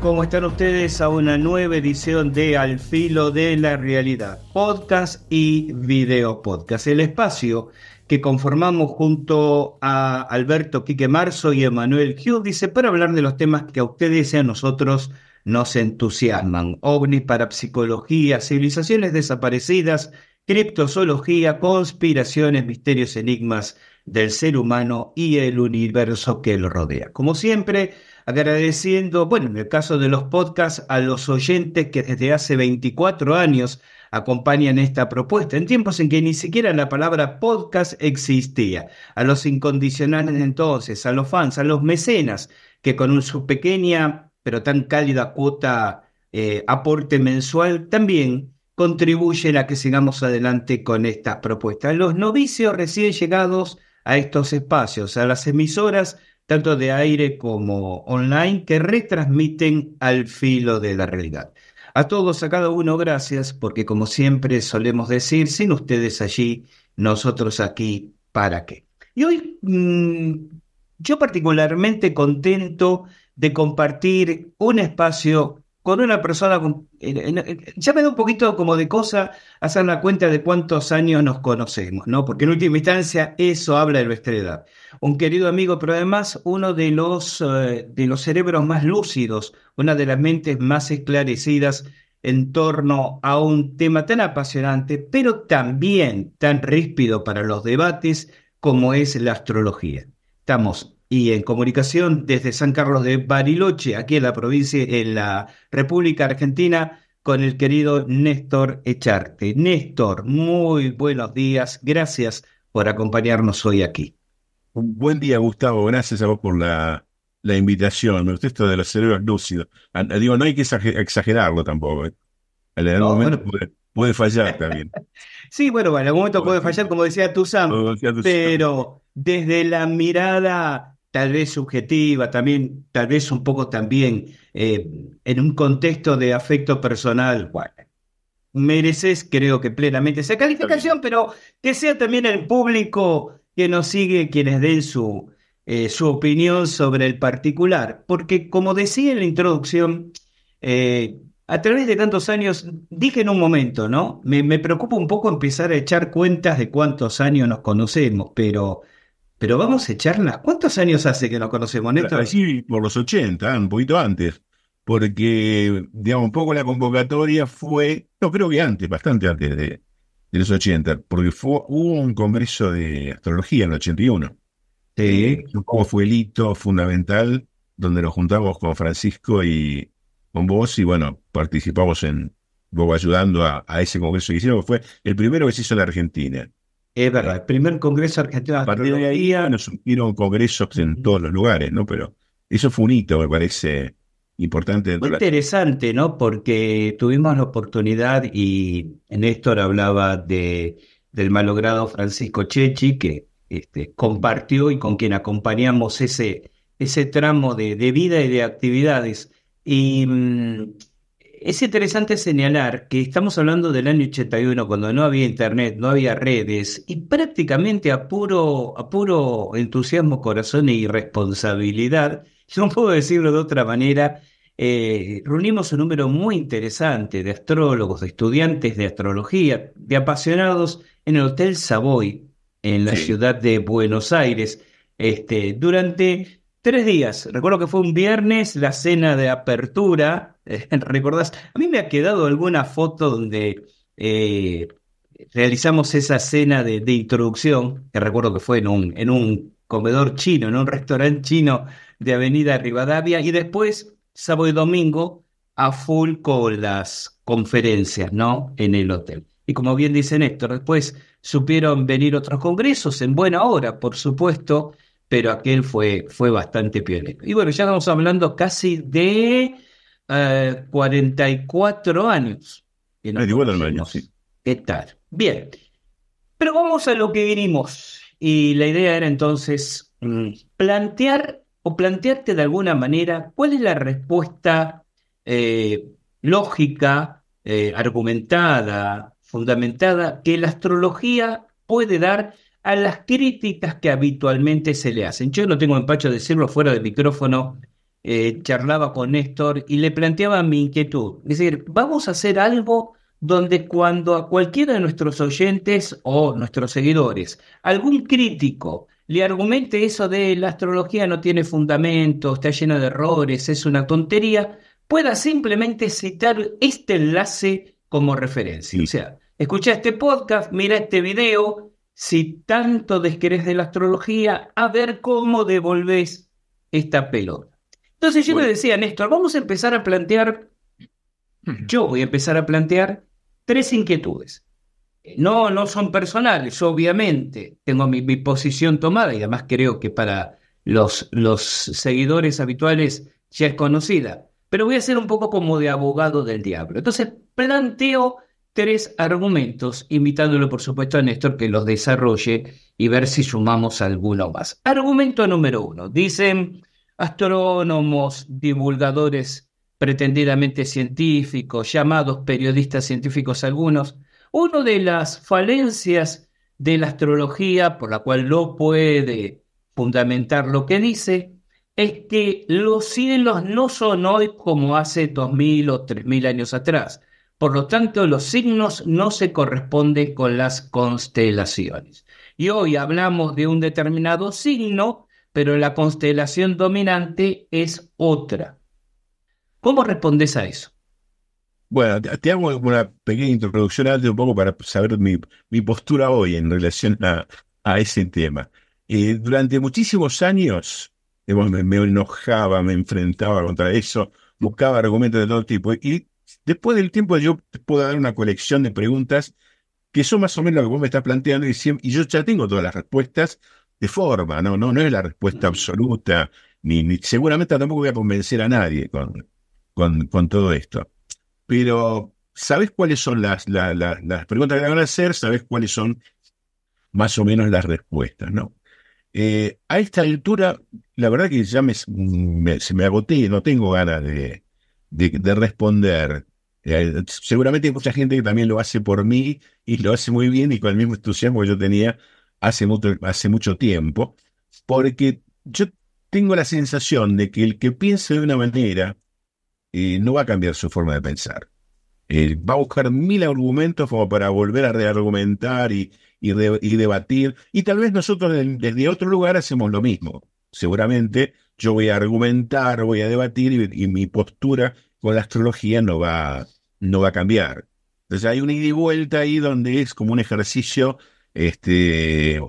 ¿cómo están ustedes a una nueva edición de Al Filo de la Realidad? Podcast y video podcast, el espacio que conformamos junto a Alberto Quique Marzo y Emanuel Hugh, dice, para hablar de los temas que a ustedes y a nosotros nos entusiasman. OVNIs, psicología, civilizaciones desaparecidas, criptozoología, conspiraciones, misterios, enigmas del ser humano y el universo que lo rodea. Como siempre, agradeciendo, bueno, en el caso de los podcasts, a los oyentes que desde hace 24 años acompañan esta propuesta, en tiempos en que ni siquiera la palabra podcast existía, a los incondicionales entonces, a los fans, a los mecenas, que con su pequeña pero tan cálida cuota eh, aporte mensual también contribuyen a que sigamos adelante con estas propuestas. Los novicios recién llegados a estos espacios, a las emisoras tanto de aire como online, que retransmiten al filo de la realidad. A todos, a cada uno, gracias, porque como siempre solemos decir, sin ustedes allí, nosotros aquí, ¿para qué? Y hoy mm, yo particularmente contento de compartir un espacio con una persona, con, ya me da un poquito como de cosa hacer la cuenta de cuántos años nos conocemos, ¿no? Porque en última instancia eso habla de nuestra edad. Un querido amigo, pero además uno de los, eh, de los cerebros más lúcidos, una de las mentes más esclarecidas en torno a un tema tan apasionante, pero también tan ríspido para los debates como es la astrología. Estamos y en comunicación desde San Carlos de Bariloche, aquí en la provincia, en la República Argentina, con el querido Néstor Echarte. Néstor, muy buenos días, gracias por acompañarnos hoy aquí. buen día, Gustavo, gracias a vos por la, invitación. Me gusta esto de los cerebros lúcidos. Ah, eh, digo, no hay que exagerarlo tampoco. ¿eh? En algún momento puede, fallar también. sí, bueno, en algún momento puede fallar, como decía Tuzán, pero desde la mirada tal vez subjetiva, también, tal vez un poco también eh, en un contexto de afecto personal. Bueno, mereces, creo que plenamente esa calificación, pero que sea también el público que nos sigue quienes den su, eh, su opinión sobre el particular. Porque, como decía en la introducción, eh, a través de tantos años, dije en un momento, ¿no? Me, me preocupa un poco empezar a echar cuentas de cuántos años nos conocemos, pero pero vamos a echarla. ¿Cuántos años hace que nos conocemos, Néstor? Sí, por los 80, un poquito antes. Porque, digamos, un poco la convocatoria fue, no, creo que antes, bastante antes de, los 80, porque fue, hubo un congreso de astrología en el 81. Sí. Eh, Como fue el hito fundamental, donde nos juntamos con Francisco y con vos, y bueno, participamos en, vos ayudando a, ese congreso que hicieron, fue el primero que se hizo en la Argentina. Es verdad, el primer Congreso Argentino de A partir de ahí nos surgieron congresos en todos los lugares, ¿no? Pero eso fue un hito, me parece importante. Muy interesante, ¿no? Porque tuvimos la oportunidad y Néstor hablaba de, del malogrado Francisco Chechi, que este, compartió y con quien acompañamos ese, ese tramo de, de vida y de actividades. Y mm, es interesante señalar que estamos hablando del año 81, cuando no había internet, no había redes, y prácticamente a puro, entusiasmo, corazón y responsabilidad, no puedo decirlo de otra manera, eh, reunimos un número muy interesante de astrólogos, de estudiantes de astrología, de apasionados en el Hotel Savoy, en la ciudad de Buenos Aires, este, durante tres días. Recuerdo que fue un viernes la cena de apertura eh, a mí me ha quedado alguna foto donde eh, realizamos esa cena de, introducción, que recuerdo que fue en un, en un comedor chino, en un restaurante chino de Avenida Rivadavia, y después, sábado y domingo, a full con las conferencias, ¿no? En el hotel. Y como bien dice Néstor, después supieron venir otros congresos en buena hora, por supuesto, pero aquel fue, fue bastante pionero. Y bueno, ya estamos hablando casi de 44 eh, años. y años, sí. ¿Qué tal? Bien. Pero vamos a lo que vinimos. Y la idea era entonces mm, plantear o plantearte de alguna manera cuál es la respuesta eh, lógica, eh, argumentada, fundamentada que la astrología puede dar a las críticas que habitualmente se le hacen. Yo no tengo empacho de decirlo fuera del micrófono eh, charlaba con Néstor y le planteaba mi inquietud. Es decir, vamos a hacer algo donde cuando a cualquiera de nuestros oyentes o nuestros seguidores, algún crítico le argumente eso de la astrología no tiene fundamentos, está llena de errores, es una tontería, pueda simplemente citar este enlace como referencia. O sea, escucha este podcast, mira este video, si tanto desquerés de la astrología, a ver cómo devolvés esta pelota. Entonces yo le decía, Néstor, vamos a empezar a plantear, yo voy a empezar a plantear tres inquietudes. Eh, no, no son personales, obviamente. Tengo mi, posición tomada y además creo que para los, los seguidores habituales ya es conocida. Pero voy a ser un poco como de abogado del diablo. Entonces planteo tres argumentos, invitándolo por supuesto a Néstor que los desarrolle y ver si sumamos alguno más. Argumento número uno. Dicen, astrónomos, divulgadores pretendidamente científicos, llamados periodistas científicos algunos, una de las falencias de la astrología, por la cual no puede fundamentar lo que dice, es que los cielos no son hoy como hace 2.000 o 3.000 años atrás. Por lo tanto, los signos no se corresponden con las constelaciones. Y hoy hablamos de un determinado signo pero la constelación dominante es otra. ¿Cómo respondes a eso? Bueno, te hago una pequeña introducción antes un poco para saber mi, postura hoy en relación a, ese tema. Eh, durante muchísimos años me, enojaba, me enfrentaba contra eso, buscaba argumentos de todo tipo. Y después del tiempo yo puedo dar una colección de preguntas que son más o menos lo que vos me estás planteando y, y yo ya tengo todas las respuestas de forma, no, no, no es la respuesta absoluta, ni, seguramente tampoco voy a convencer a nadie con, con, con todo esto. Pero, ¿sabes cuáles son las, las preguntas que van a hacer? ¿Sabes cuáles son más o menos las respuestas? ¿no? Eh, a esta altura, la verdad que ya me, se me agoté, no tengo ganas de, de, responder. Eh, seguramente hay mucha gente que también lo hace por mí y lo hace muy bien y con el mismo entusiasmo que yo tenía hace mucho, hace mucho tiempo, porque yo tengo la sensación de que el que piense de una manera eh, no va a cambiar su forma de pensar. Eh, va a buscar mil argumentos como para volver a reargumentar y, y, debatir. Y tal vez nosotros desde, otro lugar hacemos lo mismo. Seguramente yo voy a argumentar, voy a debatir y, y, mi postura con la astrología no va, no va a cambiar. Entonces hay una ida y vuelta ahí donde es como un ejercicio este,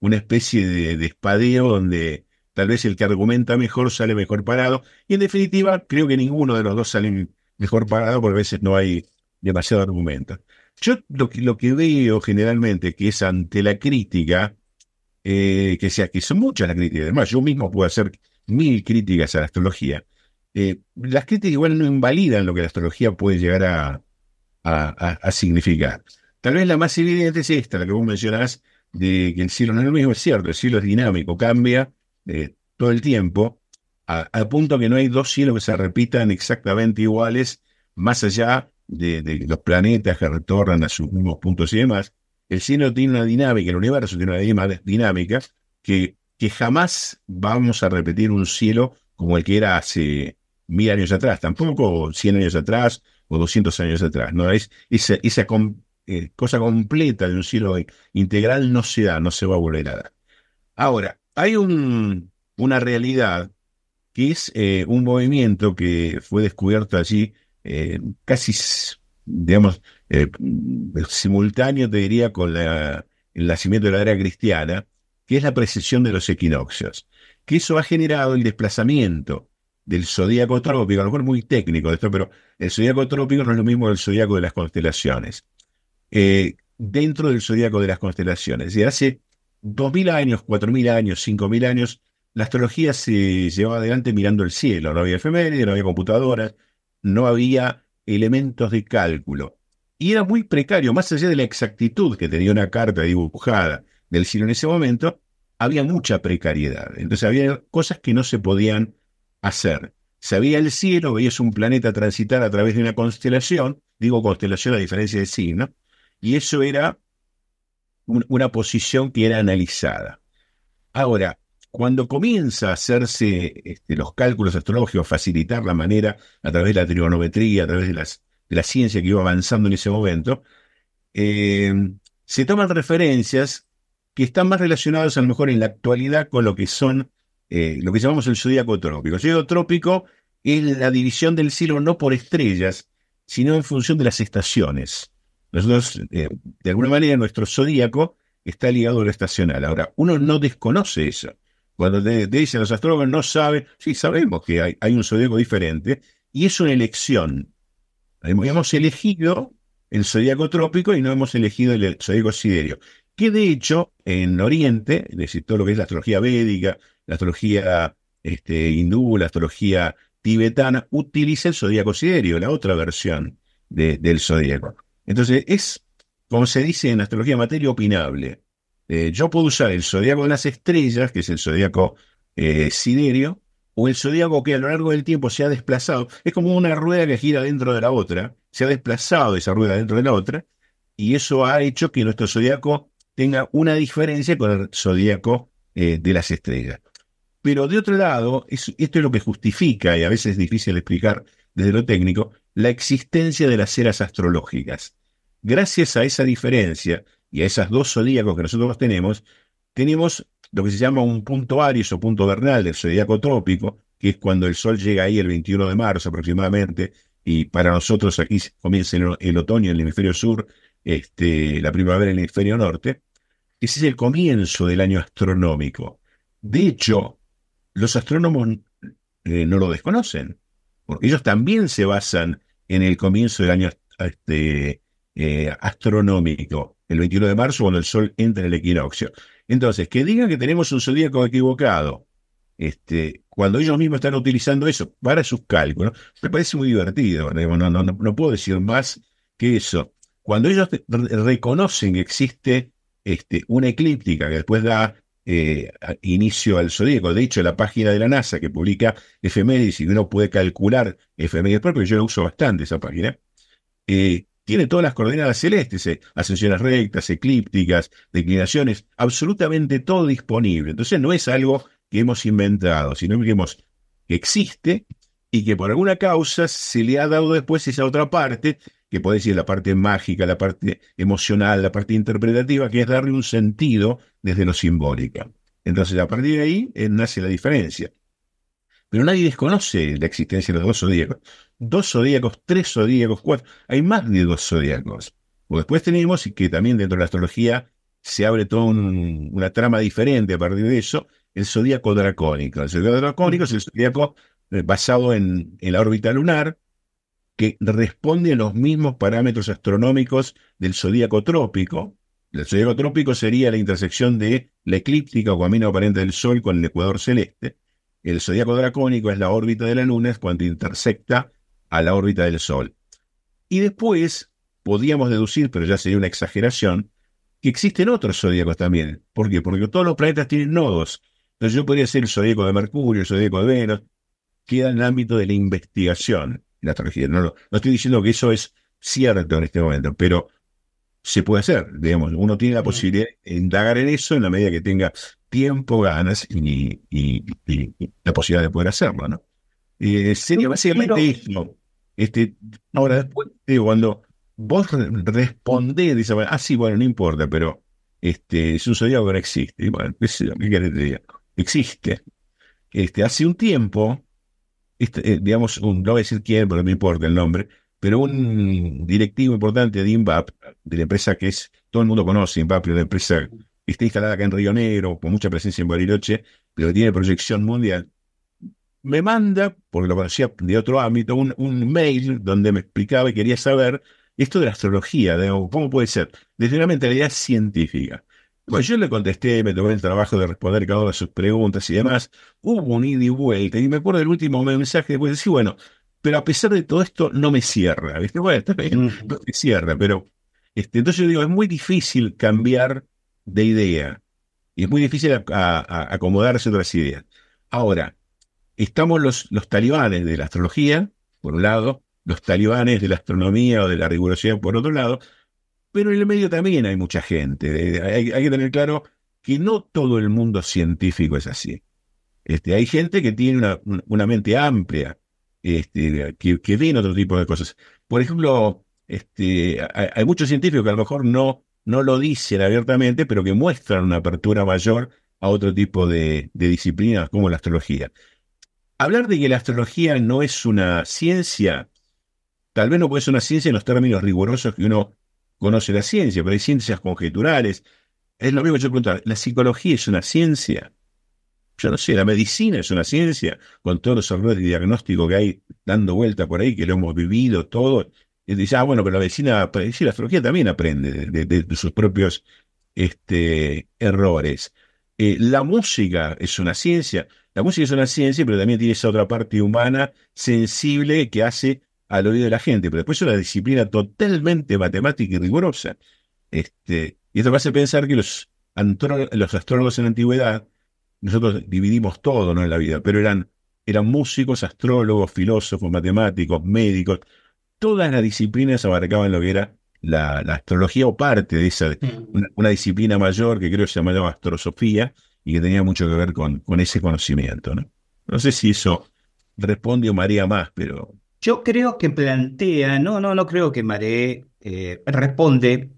una especie de, espadeo donde tal vez el que argumenta mejor sale mejor parado. Y en definitiva, creo que ninguno de los dos sale mejor parado porque a veces no hay demasiado argumento. Yo lo que, lo que veo generalmente que es ante la crítica, eh, que sea que son muchas las críticas, además yo mismo puedo hacer mil críticas a la astrología. Eh, las críticas igual no invalidan lo que la astrología puede llegar a, a significar. Tal vez la más evidente es esta, la que vos mencionás, de que el cielo no es lo mismo, es cierto, el cielo es dinámico, cambia eh, todo el tiempo, al punto que no hay dos cielos que se repitan exactamente iguales, más allá de, los planetas que retornan a sus mismos puntos y demás. El cielo tiene una dinámica, el universo tiene una dinámica que, que jamás vamos a repetir un cielo como el que era hace mil años atrás, tampoco cien años atrás o doscientos años atrás. No esa, eh, cosa completa de un cielo integral no se da, no se va a volver a dar. Ahora, hay una realidad que es eh, un movimiento que fue descubierto allí eh, casi, digamos, simultáneo, te diría, con el nacimiento de la era cristiana, que es la precesión de los equinoccios, que eso ha generado el desplazamiento del zodíaco trópico, a lo mejor muy técnico esto, pero el zodíaco trópico no es lo mismo que el zodíaco de las constelaciones. Eh, dentro del zodíaco de las constelaciones. y hace 2.000 años, 4.000 años, 5.000 años, la astrología se llevaba adelante mirando el cielo. No había efemérides, no había computadoras, no había elementos de cálculo. Y era muy precario, más allá de la exactitud que tenía una carta dibujada del cielo en ese momento, había mucha precariedad. Entonces había cosas que no se podían hacer. Sabía el cielo, veías un planeta transitar a través de una constelación, digo constelación a diferencia de signo, y eso era una posición que era analizada. Ahora, cuando comienza a hacerse este, los cálculos astrológicos, facilitar la manera a través de la trigonometría, a través de, la ciencia que iba avanzando en ese momento, eh, se toman referencias que están más relacionadas a lo mejor en la actualidad con lo que son eh, lo que llamamos el zodíaco trópico. El zodíaco trópico es la división del cielo no por estrellas, sino en función de las estaciones. Nosotros, eh, de alguna manera, nuestro zodíaco está ligado a lo estacional. Ahora, uno no desconoce eso. Cuando te, dicen los astrólogos no saben, sí sabemos que hay, un zodíaco diferente y es una elección. Hemos elegido el zodíaco trópico y no hemos elegido el zodíaco siderio. Que de hecho, en Oriente, es decir, todo lo que es la astrología védica, la astrología este, hindú, la astrología tibetana, utiliza el zodíaco siderio, la otra versión del zodíaco. Entonces, es, como se dice en astrología, materia opinable. Eh, yo puedo usar el zodiaco de las estrellas, que es el zodiaco eh, siderio, o el zodiaco que a lo largo del tiempo se ha desplazado. Es como una rueda que gira dentro de la otra, se ha desplazado esa rueda dentro de la otra, y eso ha hecho que nuestro zodiaco tenga una diferencia con el zodiaco eh, de las estrellas. Pero de otro lado, esto es lo que justifica, y a veces es difícil explicar desde lo técnico, la existencia de las eras astrológicas. Gracias a esa diferencia y a esas dos zodíacos que nosotros tenemos, tenemos lo que se llama un punto Aries o punto vernal del zodíaco trópico, que es cuando el Sol llega ahí el 21 de marzo aproximadamente, y para nosotros aquí comienza el, otoño en el hemisferio sur, este, la primavera en el hemisferio norte. Ese es el comienzo del año astronómico. De hecho, los astrónomos eh, no lo desconocen ellos también se basan en el comienzo del año este, eh, astronómico, el 21 de marzo, cuando el Sol entra en el equinoccio. Entonces, que digan que tenemos un zodíaco equivocado, este, cuando ellos mismos están utilizando eso para sus cálculos, me parece muy divertido. No, puedo decir más que eso. Cuando ellos reconocen que existe este, una eclíptica que después da eh, inicio al zodíaco. De hecho, la página de la NASA que publica efemérides y uno puede calcular efemérides propio yo la uso bastante esa página, eh, tiene todas las coordenadas celestes, eh, ascensiones rectas, eclípticas, declinaciones, absolutamente todo disponible. Entonces no es algo que hemos inventado, sino que, que existe y que por alguna causa se le ha dado después esa otra parte que puede decir la parte mágica, la parte emocional, la parte interpretativa, que es darle un sentido desde lo simbólico. Entonces, a partir de ahí eh, nace la diferencia. Pero nadie desconoce la existencia de los dos zodíacos. Dos zodíacos, tres zodíacos, cuatro. Hay más de dos zodíacos. O después tenemos, y que también dentro de la astrología se abre toda una trama diferente a partir de eso, el zodíaco dracónico. El zodíaco dracónico es el zodíaco eh, basado en la órbita lunar, que responde a los mismos parámetros astronómicos del zodíaco trópico. El zodíaco trópico sería la intersección de la eclíptica o camino aparente del Sol con el ecuador celeste. El zodíaco dracónico es la órbita de la Luna cuando intersecta a la órbita del Sol. Y después podíamos deducir, pero ya sería una exageración, que existen otros zodíacos también. ¿Por qué? Porque todos los planetas tienen nodos. Entonces yo podría ser el zodíaco de Mercurio, el zodíaco de Venus. Queda en el ámbito de la investigación. No, no, estoy diciendo que eso es cierto en este momento, pero se puede hacer, digamos, uno tiene la posibilidad de indagar en eso en la medida que tenga tiempo, ganas y, y, la posibilidad de poder hacerlo, ¿no? Eh, sería básicamente Este, ahora, después, cuando vos respondés dices, ah, sí, bueno, no importa, pero este, sucedió que no existe. Bueno, Existe. Este, hace un tiempo, eh, digamos, no voy a decir quién, porque no me importa el nombre, pero un directivo importante de INVAP, de la empresa que es, todo el mundo conoce INVAP, de la empresa está instalada acá en Río Negro, con mucha presencia en Bariloche, pero que tiene proyección mundial, me manda, porque lo conocía de otro ámbito, un, un mail donde me explicaba y quería saber esto de la astrología, de cómo puede ser, desde una mentalidad científica yo le contesté, me tomé el trabajo de responder cada una de sus preguntas y demás. Hubo un ida y vuelta. Y me acuerdo del último mensaje, después decir, bueno, pero a pesar de todo esto, no me cierra. ¿viste? Bueno, está bien, no me cierra, pero. Este, entonces yo digo, es muy difícil cambiar de idea. Y es muy difícil acomodarse otras ideas. Ahora, estamos los, los talibanes de la astrología, por un lado, los talibanes de la astronomía o de la rigurosidad, por otro lado, pero en el medio también hay mucha gente. Hay, que tener claro que no todo el mundo científico es así. Este, hay gente que tiene una, mente amplia, este, que, que en otro tipo de cosas. Por ejemplo, este, hay, muchos científicos que a lo mejor no, no lo dicen abiertamente, pero que muestran una apertura mayor a otro tipo de disciplinas como la astrología. Hablar de que la astrología no es una ciencia, tal vez no puede ser una ciencia en los términos rigurosos que uno conoce la ciencia, pero hay ciencias conjeturales. Es lo mismo que yo preguntaba, ¿la psicología es una ciencia? Yo no sé, la medicina es una ciencia, con todos los errores de diagnóstico que hay dando vuelta por ahí, que lo hemos vivido todo. Y dice, ah, bueno, pero la medicina, pues, la astrología también aprende de, sus propios este, errores. Eh, la música es una ciencia. La música es una ciencia, pero también tiene esa otra parte humana sensible que hace al oído de la gente, pero después es una disciplina totalmente matemática y rigurosa. Este, y esto me hace pensar que los, astrólogos en la antigüedad, nosotros dividimos todo ¿no? en la vida, pero eran, eran músicos, astrólogos, filósofos, matemáticos, médicos, todas las disciplinas abarcaban lo que era la, astrología o parte de esa, mm. una, disciplina mayor que creo que se llamaba astrosofía y que tenía mucho que ver con, con ese conocimiento. ¿no? no sé si eso responde o María más, pero yo creo que plantea, no, no, no creo que Maré eh, responde.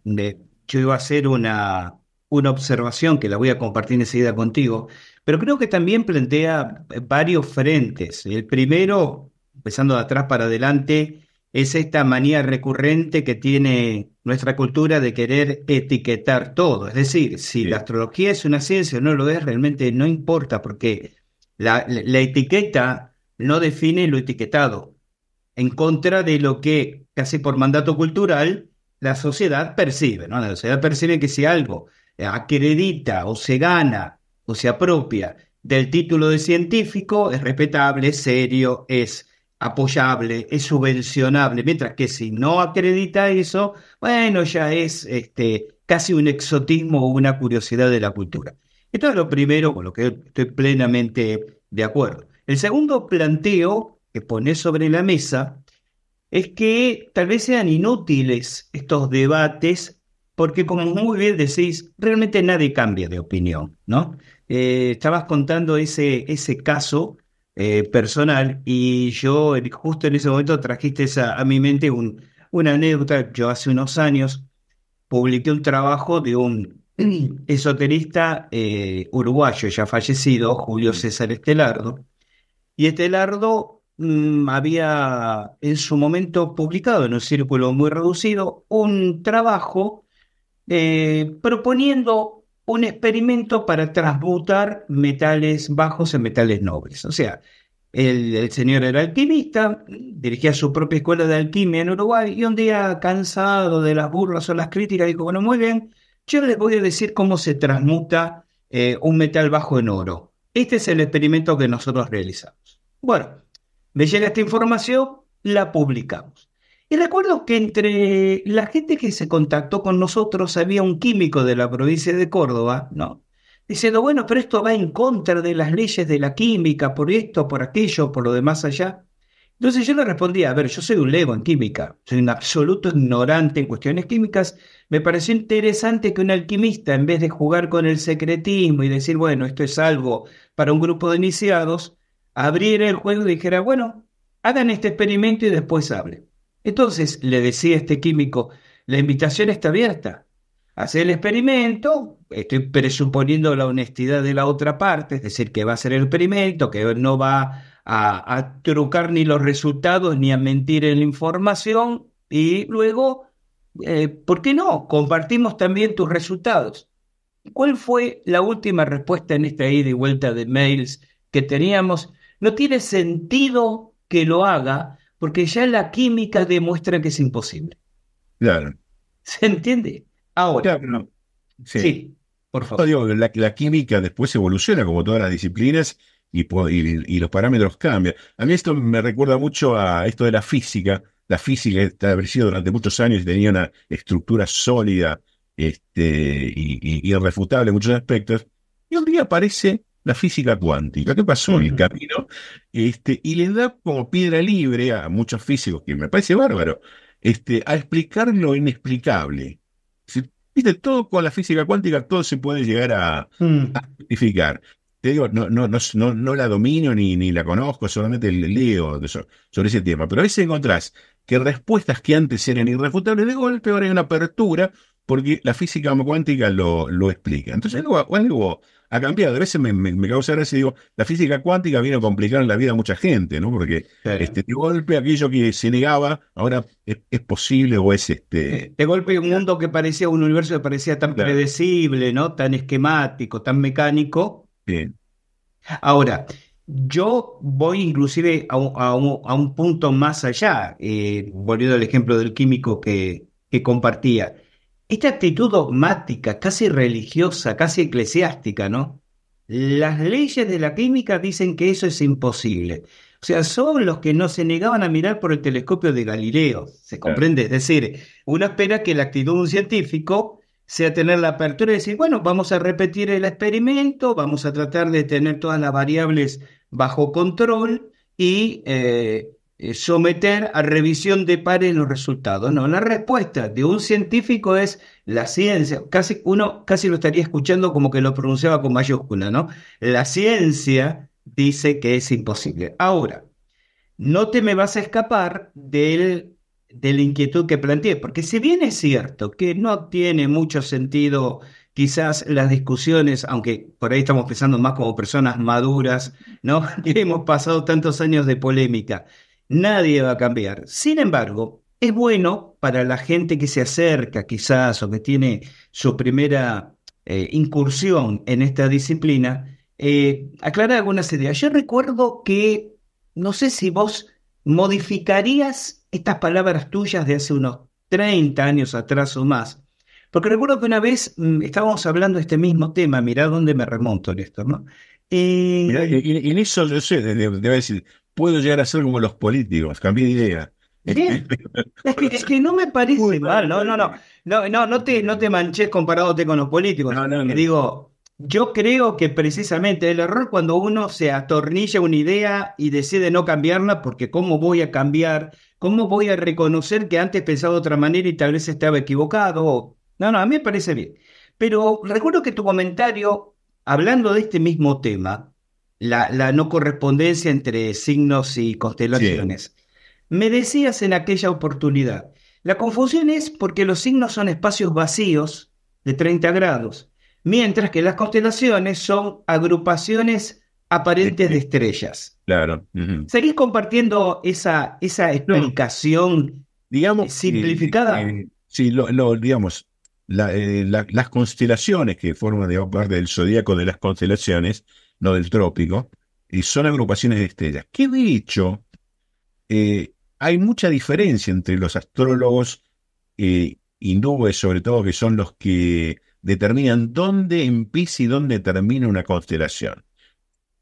yo iba a hacer una, una observación que la voy a compartir enseguida contigo, pero creo que también plantea eh, varios frentes. El primero, empezando de atrás para adelante, es esta manía recurrente que tiene nuestra cultura de querer etiquetar todo. Es decir, si la astrología es una ciencia o no lo es, realmente no importa, porque la etiqueta no define lo etiquetado en contra de lo que casi por mandato cultural la sociedad percibe, ¿no? La sociedad percibe que si algo acredita o se gana o se apropia del título de científico es respetable, es serio, es apoyable, es subvencionable, mientras que si no acredita eso, bueno, ya es este, casi un exotismo o una curiosidad de la cultura. Esto es lo primero con lo que estoy plenamente de acuerdo. El segundo planteo que pones sobre la mesa es que tal vez sean inútiles estos debates, porque como muy bien decís, realmente nadie cambia de opinión, ¿no? Eh, estabas contando ese, ese caso eh, personal y yo justo en ese momento trajiste a mi mente un, una anécdota. Yo hace unos años publiqué un trabajo de un esoterista eh, uruguayo ya fallecido, Julio César Estelardo, y Estelardo Mm, había en su momento publicado en un círculo muy reducido un trabajo eh, proponiendo un experimento para transmutar metales bajos en metales nobles. O sea, el, señor era alquimista, dirigía su propia escuela de alquimia en Uruguay y un día, cansado de las burlas o las críticas, dijo, bueno, muy bien, yo les voy a decir cómo se transmuta eh, un metal bajo en oro. Este es el experimento que nosotros realizamos. Bueno, me llega esta información, la publicamos. Y recuerdo que entre la gente que se contactó con nosotros había un químico de la provincia de Córdoba, ¿no? Diciendo, bueno, pero esto va en contra de las leyes de la química, por esto, por aquello, por lo demás allá. Entonces yo le respondía, a ver, yo soy un lego en química, soy un absoluto ignorante en cuestiones químicas. Me pareció interesante que un alquimista, en vez de jugar con el secretismo y decir, bueno, esto es algo para un grupo de iniciados, abriera el juego y dijera, bueno, hagan este experimento y después hablen. Entonces le decía este químico, la invitación está abierta. hace el experimento, estoy presuponiendo la honestidad de la otra parte, es decir, que va a hacer el experimento, que no va a, trucar ni los resultados ni a mentir en la información y luego, eh, ¿por qué no? Compartimos también tus resultados. ¿Cuál fue la última respuesta en esta ida y vuelta de mails que teníamos? No tiene sentido que lo haga porque ya la química demuestra que es imposible. Claro. ¿Se entiende? Ahora. sí. por favor. la, química después evoluciona como todas las disciplinas y, los parámetros cambian. A mí esto me recuerda mucho a esto de la física. La física establecida durante muchos años y tenía una estructura sólida este, y, irrefutable en muchos aspectos. Y un día parece la física cuántica. ¿Qué pasó en el camino? Este, y le da como piedra libre a muchos físicos, que me parece bárbaro, este, a explicar lo inexplicable. Si, Viste, todo con la física cuántica, todo se puede llegar a, mm. justificar. Te digo, no, no, no, no, la domino ni, ni la conozco, solamente leo sobre ese tema. Pero a veces encontrás que respuestas que antes eran irrefutables, de golpe ahora hay una apertura porque la física cuántica lo, lo explica. Entonces, luego algo ha cambiado. a veces me, causa gracia y digo, la física cuántica viene a complicar en la vida a mucha gente, ¿no? Porque este, de golpe aquello que se negaba, ahora es, posible o es este. Eh, de golpe un mundo que parecía, un universo que parecía tan predecible, ¿no? Tan esquemático, tan mecánico. Bien. Ahora, yo voy inclusive a, un, punto más allá, eh, volviendo al ejemplo del químico que compartía esta actitud dogmática, casi religiosa, casi eclesiástica, ¿no? Las leyes de la química dicen que eso es imposible. O sea, son los que no se negaban a mirar por el telescopio de Galileo, ¿se comprende? Es decir, uno espera que la actitud de un científico sea tener la apertura de decir, bueno, vamos a repetir el experimento, vamos a tratar de tener todas las variables bajo control y eh, eh, someter a revisión de pares los resultados. No, la respuesta de un científico es la ciencia. Casi, uno casi lo estaría escuchando como que lo pronunciaba con mayúscula, ¿no? La ciencia dice que es imposible. Ahora, no te me vas a escapar del, de la inquietud que planteé, porque si bien es cierto que no tiene mucho sentido quizás las discusiones, aunque por ahí estamos pensando más como personas maduras, ¿no? Que hemos pasado tantos años de polémica nadie va a cambiar. Sin embargo, es bueno para la gente que se acerca quizás o que tiene su primera eh, incursión en esta disciplina, eh, aclarar algunas ideas. Yo recuerdo que, no sé si vos modificarías estas palabras tuyas de hace unos 30 años atrás o más, porque recuerdo que una vez mm, estábamos hablando de este mismo tema, mirá dónde me remonto, esto, ¿no? Eh, en, eso yo sé, debo decir, puedo llegar a ser como los políticos, cambié de idea. Eh, eh, es, que, no me parece mal, no, no, no, no, no, no te, no te manches comparándote con los políticos. No, no, no. Eh, digo, yo creo que precisamente el error cuando uno se atornilla una idea y decide no cambiarla, porque ¿cómo voy a cambiar? ¿Cómo voy a reconocer que antes pensaba de otra manera y tal vez estaba equivocado? No, no, a mí me parece bien. Pero recuerdo que tu comentario, hablando de este mismo tema, la, no correspondencia entre signos y constelaciones. Me decías en aquella oportunidad, la confusión es porque los signos son espacios vacíos de 30 grados, mientras que las constelaciones son agrupaciones aparentes de estrellas. Claro. ¿Seguís compartiendo esa, esa explicación eh, digamos, simplificada? Eh, sí, lo, digamos, eh, las constelaciones que forman parte del zodíaco de las constelaciones no del trópico, y son agrupaciones de estrellas. Que de hecho, eh, hay mucha diferencia entre los astrólogos eh, hindúes, sobre todo, que son los que determinan dónde empieza y dónde termina una constelación.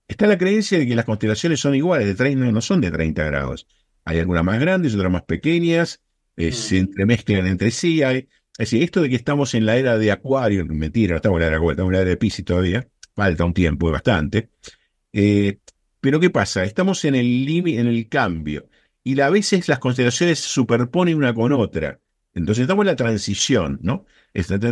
Está la creencia de que las constelaciones son iguales, de 30, no son de 30 grados. Hay algunas más grandes, otras más pequeñas, eh, mm. se entremezclan entre sí. Hay, es esto de que estamos en la era de Acuario, mentira, estamos en la era de Acuario, estamos en la era de Pisces todavía, falta un tiempo bastante. Eh, pero ¿qué pasa? Estamos en el límite, en el cambio. Y a veces las constelaciones se superponen una con otra. Entonces estamos en la transición, ¿no?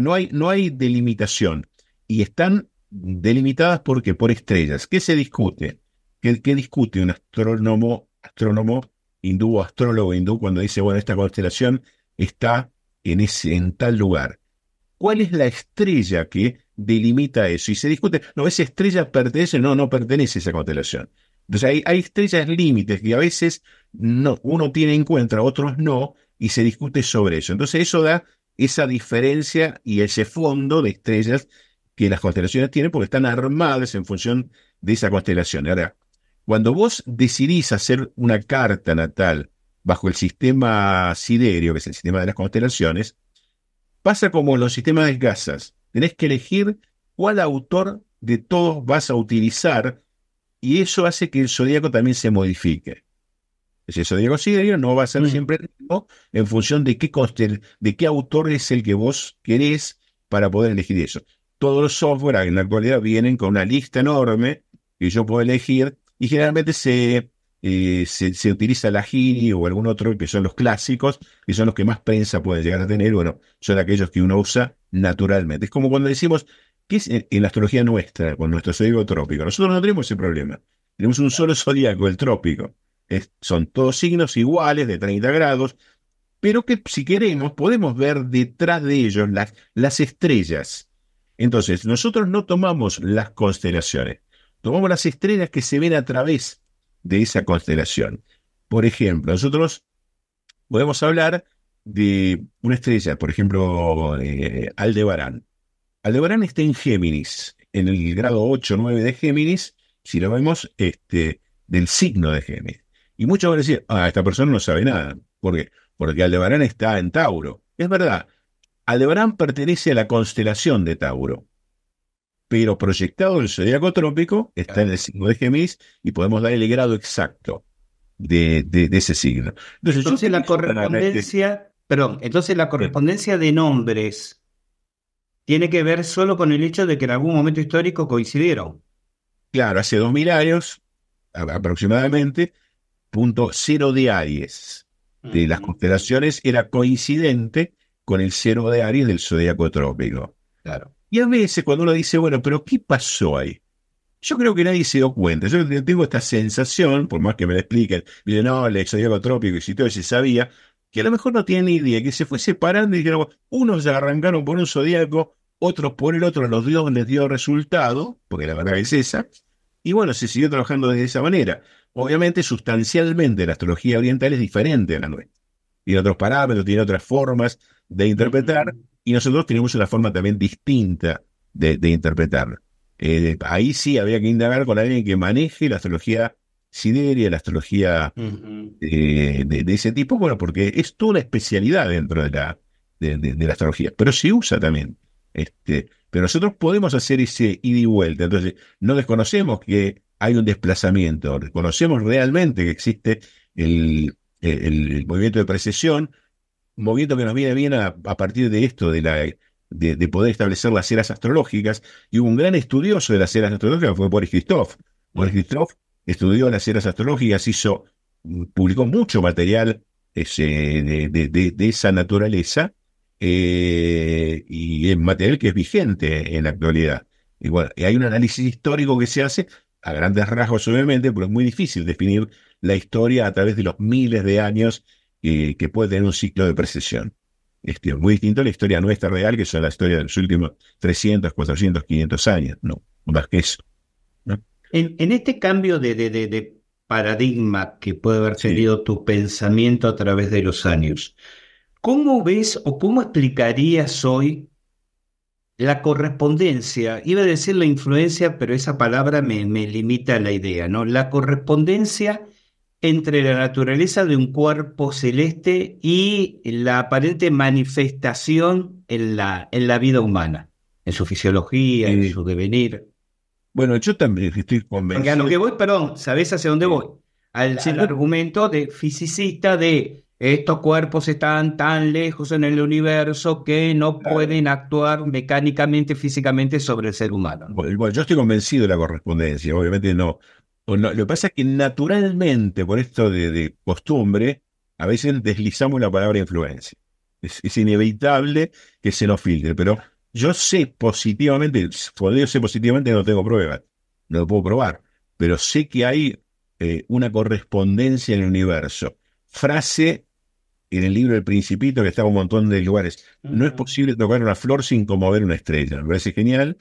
no, hay, no hay delimitación. Y están delimitadas porque por estrellas. ¿Qué se discute? ¿Qué, discute un astrónomo, astrónomo hindú o astrólogo hindú cuando dice, bueno, esta constelación está en, ese, en tal lugar? ¿Cuál es la estrella que delimita eso y se discute, no, esa estrella pertenece, no, no pertenece a esa constelación. Entonces hay, hay estrellas límites que a veces no, uno tiene en cuenta, otros no, y se discute sobre eso. Entonces eso da esa diferencia y ese fondo de estrellas que las constelaciones tienen porque están armadas en función de esa constelación. Ahora, cuando vos decidís hacer una carta natal bajo el sistema siderio, que es el sistema de las constelaciones, pasa como en los sistemas de gasas. Tenés que elegir cuál autor de todos vas a utilizar y eso hace que el zodíaco también se modifique. Ese el zodíaco siderio no va a ser mm. siempre el mismo en función de qué, de qué autor es el que vos querés para poder elegir eso. Todos los softwares en la actualidad vienen con una lista enorme que yo puedo elegir y generalmente se se, utiliza la Gini o algún otro, que son los clásicos, que son los que más prensa pueden llegar a tener, bueno, son aquellos que uno usa naturalmente. Es como cuando decimos, ¿qué es en, la astrología nuestra, con nuestro zodíaco trópico? Nosotros no tenemos ese problema. Tenemos un solo zodíaco, el trópico. Es, son todos signos iguales, de 30 grados, pero que si queremos podemos ver detrás de ellos las, las estrellas. Entonces, nosotros no tomamos las constelaciones, tomamos las estrellas que se ven a través de esa constelación. Por ejemplo, nosotros podemos hablar de una estrella, por ejemplo, eh, Aldebarán. Aldebarán está en Géminis, en el grado 8 9 de Géminis, si lo vemos este, del signo de Géminis. Y muchos van a decir, ah, esta persona no sabe nada. ¿Por Porque Aldebarán está en Tauro. Es verdad, Aldebarán pertenece a la constelación de Tauro pero proyectado en el zodiaco trópico está en el signo de Géminis y podemos dar el grado exacto de, ese signo. Entonces, la correspondencia, perdón, entonces la correspondencia de nombres tiene que ver solo con el hecho de que en algún momento histórico coincidieron. Claro, hace dos mil años aproximadamente, punto cero de Aries de las constelaciones era coincidente con el cero de Aries del zodiaco trópico. Claro. Y a veces cuando uno dice, bueno, pero ¿qué pasó ahí? Yo creo que nadie se dio cuenta. Yo tengo esta sensación, por más que me la expliquen, dicen, no, el exodiaco trópico y si todo se sabía, que a lo mejor no tienen ni idea, que se fue separando y dijeron, unos ya arrancaron por un zodiaco, otros por el otro, los dos les dio resultado, porque la verdad es esa, y bueno, se siguió trabajando de esa manera. Obviamente, sustancialmente, la astrología oriental es diferente a la nuestra. Tiene otros parámetros, tiene otras formas de interpretar, y nosotros tenemos una forma también distinta de, interpretar interpretarlo. Eh, ahí sí había que indagar con alguien que maneje la astrología sideria, la astrología eh, de, ese tipo, bueno, porque es toda una especialidad dentro de la, de, la astrología, pero se usa también. Este, pero nosotros podemos hacer ese ida y vuelta, entonces no desconocemos que hay un desplazamiento, reconocemos realmente que existe el movimiento de precesión, un movimiento que nos viene bien a, partir de esto, de, la, de, poder establecer las eras astrológicas, y hubo un gran estudioso de las eras astrológicas, fue Boris Christoph. Boris Christoph estudió las eras astrológicas, hizo, publicó mucho material ese, de, esa naturaleza, eh, y es material que es vigente en la actualidad. Y hay un análisis histórico que se hace, a grandes rasgos obviamente, pero es muy difícil definir la historia a través de los miles de años eh, que puede tener un ciclo de precesión. Este, muy distinto a la historia nuestra real, que es la historia de los últimos 300, 400, 500 años, no, más que eso. En, este cambio de, paradigma que puede haber tenido tu pensamiento a través de los años, ¿cómo ves o cómo explicarías hoy la correspondencia? Iba a decir la influencia, pero esa palabra me, limita la idea, ¿no? La correspondencia entre la naturaleza de un cuerpo celeste y la aparente manifestación en la, en la vida humana, en su fisiología, en su devenir. Bueno, yo también estoy convencido. voy, perdón, ¿sabés hacia dónde voy? Al, argumento de fisicista de estos cuerpos están tan lejos en el universo que no pueden actuar mecánicamente, físicamente sobre el ser humano. Bueno, yo estoy convencido de la correspondencia, obviamente no, lo que pasa es que naturalmente, por esto de, costumbre, a veces deslizamos la palabra influencia. Es, inevitable que se nos filtre, pero yo sé positivamente, cuando yo sé positivamente no tengo pruebas, no lo puedo probar, pero sé que hay eh, una correspondencia en el universo. Frase en el libro del Principito que está en un montón de lugares. No es posible tocar una flor sin ver una estrella. Me parece genial.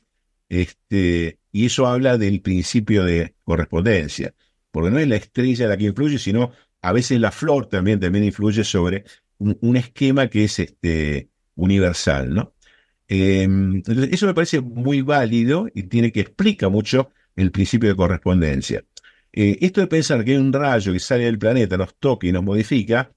Este, y eso habla del principio de correspondencia, porque no es la estrella la que influye, sino a veces la flor también, también influye sobre un, esquema que es este, universal, ¿no? Em, entonces, eso me parece muy válido y tiene que explica mucho el principio de correspondencia. Eh, esto de pensar que hay un rayo que sale del planeta, nos toca y nos modifica,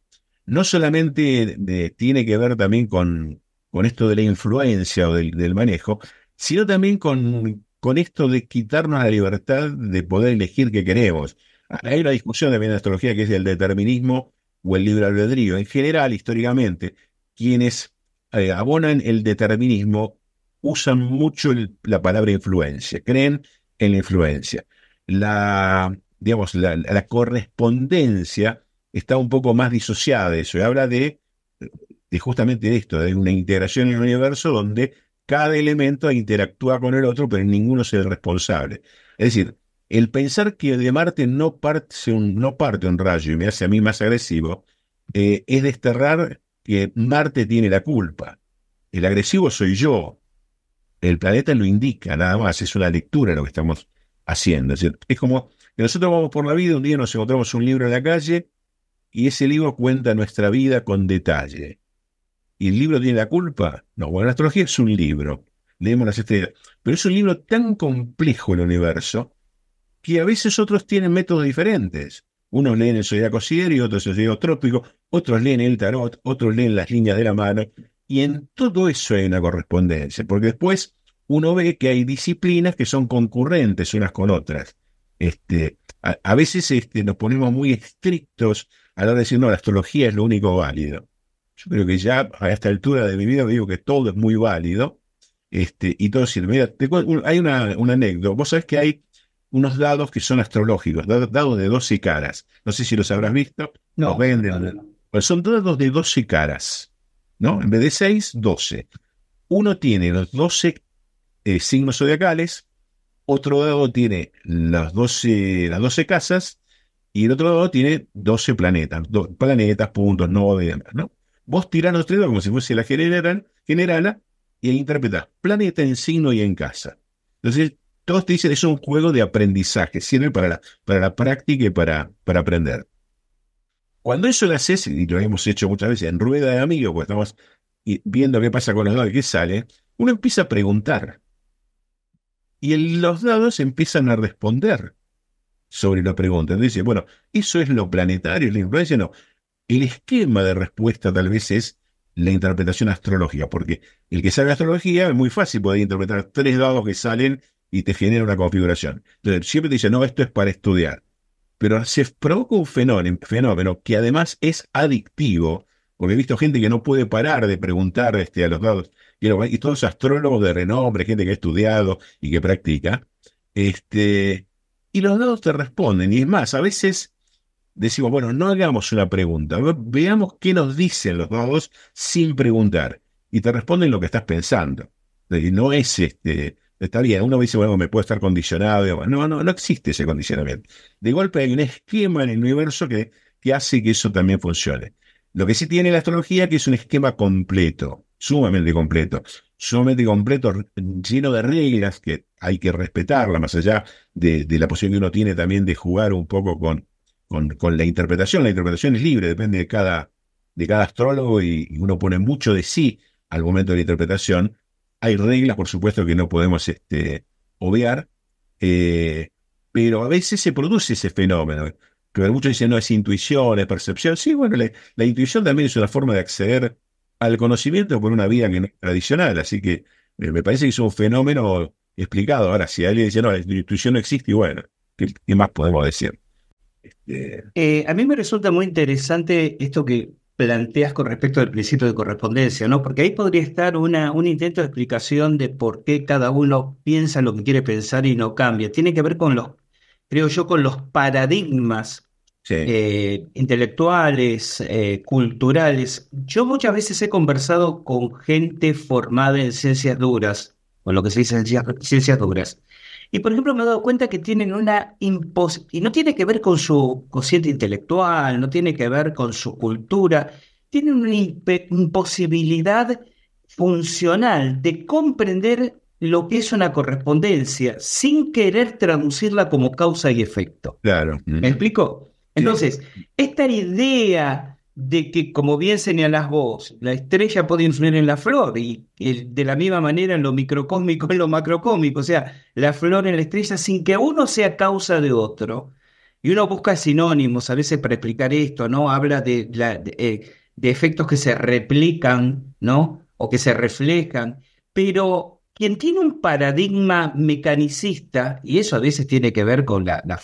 no solamente eh, tiene que ver también con, con esto de la influencia o del manejo, sino también con con esto de quitarnos la libertad de poder elegir qué queremos. Ah, hay una discusión de en astrología que es el determinismo o el libre albedrío. En general, históricamente, quienes eh, abonan el determinismo usan mucho la palabra influencia, creen en la influencia. La, digamos, la, correspondencia está un poco más disociada de eso y habla de, de justamente de esto, de una integración en el universo donde cada elemento interactúa con el otro, pero ninguno es el responsable. Es decir, el pensar que de Marte no parte un, no parte rayo y me hace a mí más agresivo, eh, es desterrar que Marte tiene la culpa. El agresivo soy yo. El planeta lo indica, nada más. Es una lectura lo que estamos haciendo. Es, es como que nosotros vamos por la vida, un día nos encontramos un libro en la calle y ese libro cuenta nuestra vida con detalle y el libro tiene la culpa. No, bueno, la astrología es un libro, leemos las estrellas, pero es un libro tan complejo el universo que a veces otros tienen métodos diferentes. Unos leen el zodiaco y otros el zodiaco trópico, otros leen el tarot, otros leen las líneas de la mano. Y en todo eso hay una correspondencia, porque después uno ve que hay disciplinas que son concurrentes unas con otras. Este, a, veces este, nos ponemos muy estrictos a la hora de decir, no, la astrología es lo único válido. Yo creo que ya a esta altura de mi vida digo que todo es muy válido este, y todo sirve. Mira, hay una, una anécdota. Vos sabés que hay unos dados que son astrológicos, dados de 12 caras. No sé si los habrás visto. No. venden. Pues son dados de 12 caras. ¿no? En vez de 6, 12. Uno tiene los 12 eh, signos zodiacales, otro dado tiene las 12, las 12 casas y el otro dado tiene 12 planetas, planetas, puntos, no, y ¿no? Vos tirás los dado como si fuese la general, generala y interpretás planeta en signo y en casa. Entonces, todos te dicen es un juego de aprendizaje, sirve para la, para la práctica y para, para aprender. Cuando eso lo haces, y lo hemos hecho muchas veces en rueda de amigos, porque estamos viendo qué pasa con los dados y qué sale, uno empieza a preguntar. Y los dados empiezan a responder sobre la pregunta. Entonces dice, bueno, ¿eso es lo planetario, la influencia? No, el esquema de respuesta tal vez es la interpretación astrológica, porque el que sabe astrología es muy fácil poder interpretar tres dados que salen y te genera una configuración. Entonces, siempre te dice, no, esto es para estudiar. Pero se provoca un fenómeno, que además es adictivo, porque he visto gente que no puede parar de preguntar este, a los dados, y, y todos astrólogos de renombre, gente que ha estudiado y que practica, este, y los dados te responden. Y es más, a veces decimos, bueno, no hagamos una pregunta, veamos qué nos dicen los dos sin preguntar. Y te responden lo que estás pensando. No es este, está bien, uno dice, bueno, me puedo estar condicionado. No, no, no existe ese condicionamiento. De golpe hay un esquema en el universo que, que hace que eso también funcione. Lo que sí tiene la astrología que es un esquema completo, sumamente completo, sumamente completo, lleno de reglas que hay que respetarla, más allá de, la posición que uno tiene también de jugar un poco con, con, la interpretación. La interpretación es libre, depende de cada, de cada astrólogo y, uno pone mucho de sí al momento de la interpretación. Hay reglas, por supuesto, que no podemos este, obviar, eh, pero a veces se produce ese fenómeno. Que muchos dicen, no, es intuición, es percepción. Sí, bueno, la, intuición también es una forma de acceder al conocimiento por una vía que tradicional. Así que eh, me parece que es un fenómeno explicado. Ahora, si alguien dice, no, la intuición no existe, y bueno, qué más podemos decir? Este, eh, a mí me resulta muy interesante esto que planteas con respecto al principio de correspondencia, ¿no? Porque ahí podría estar una, un intento de explicación de por qué cada uno piensa lo que quiere pensar y no cambia. Tiene que ver con los, creo yo, con los paradigmas eh, intelectuales, eh, culturales. Yo muchas veces he conversado con gente formada en ciencias duras, o lo que se dice en ciencias duras. Y por ejemplo, me he dado cuenta que tienen una impos y no tiene que ver con su cociente intelectual, no tiene que ver con su cultura, tienen una imposibilidad funcional de comprender lo que es una correspondencia sin querer traducirla como causa y efecto. Claro. ¿Me explico? Entonces, esta idea de que, como bien señalás vos, la estrella puede influir en la flor y, de la misma manera en lo microcósmico, en lo macrocósmico, o sea, la flor en la estrella sin que uno sea causa de otro. Y uno busca sinónimos a veces para explicar esto, ¿no? Habla de, eh, efectos que se replican, ¿no? O que se reflejan, pero quien tiene un paradigma mecanicista, y eso a veces tiene que ver con la, la,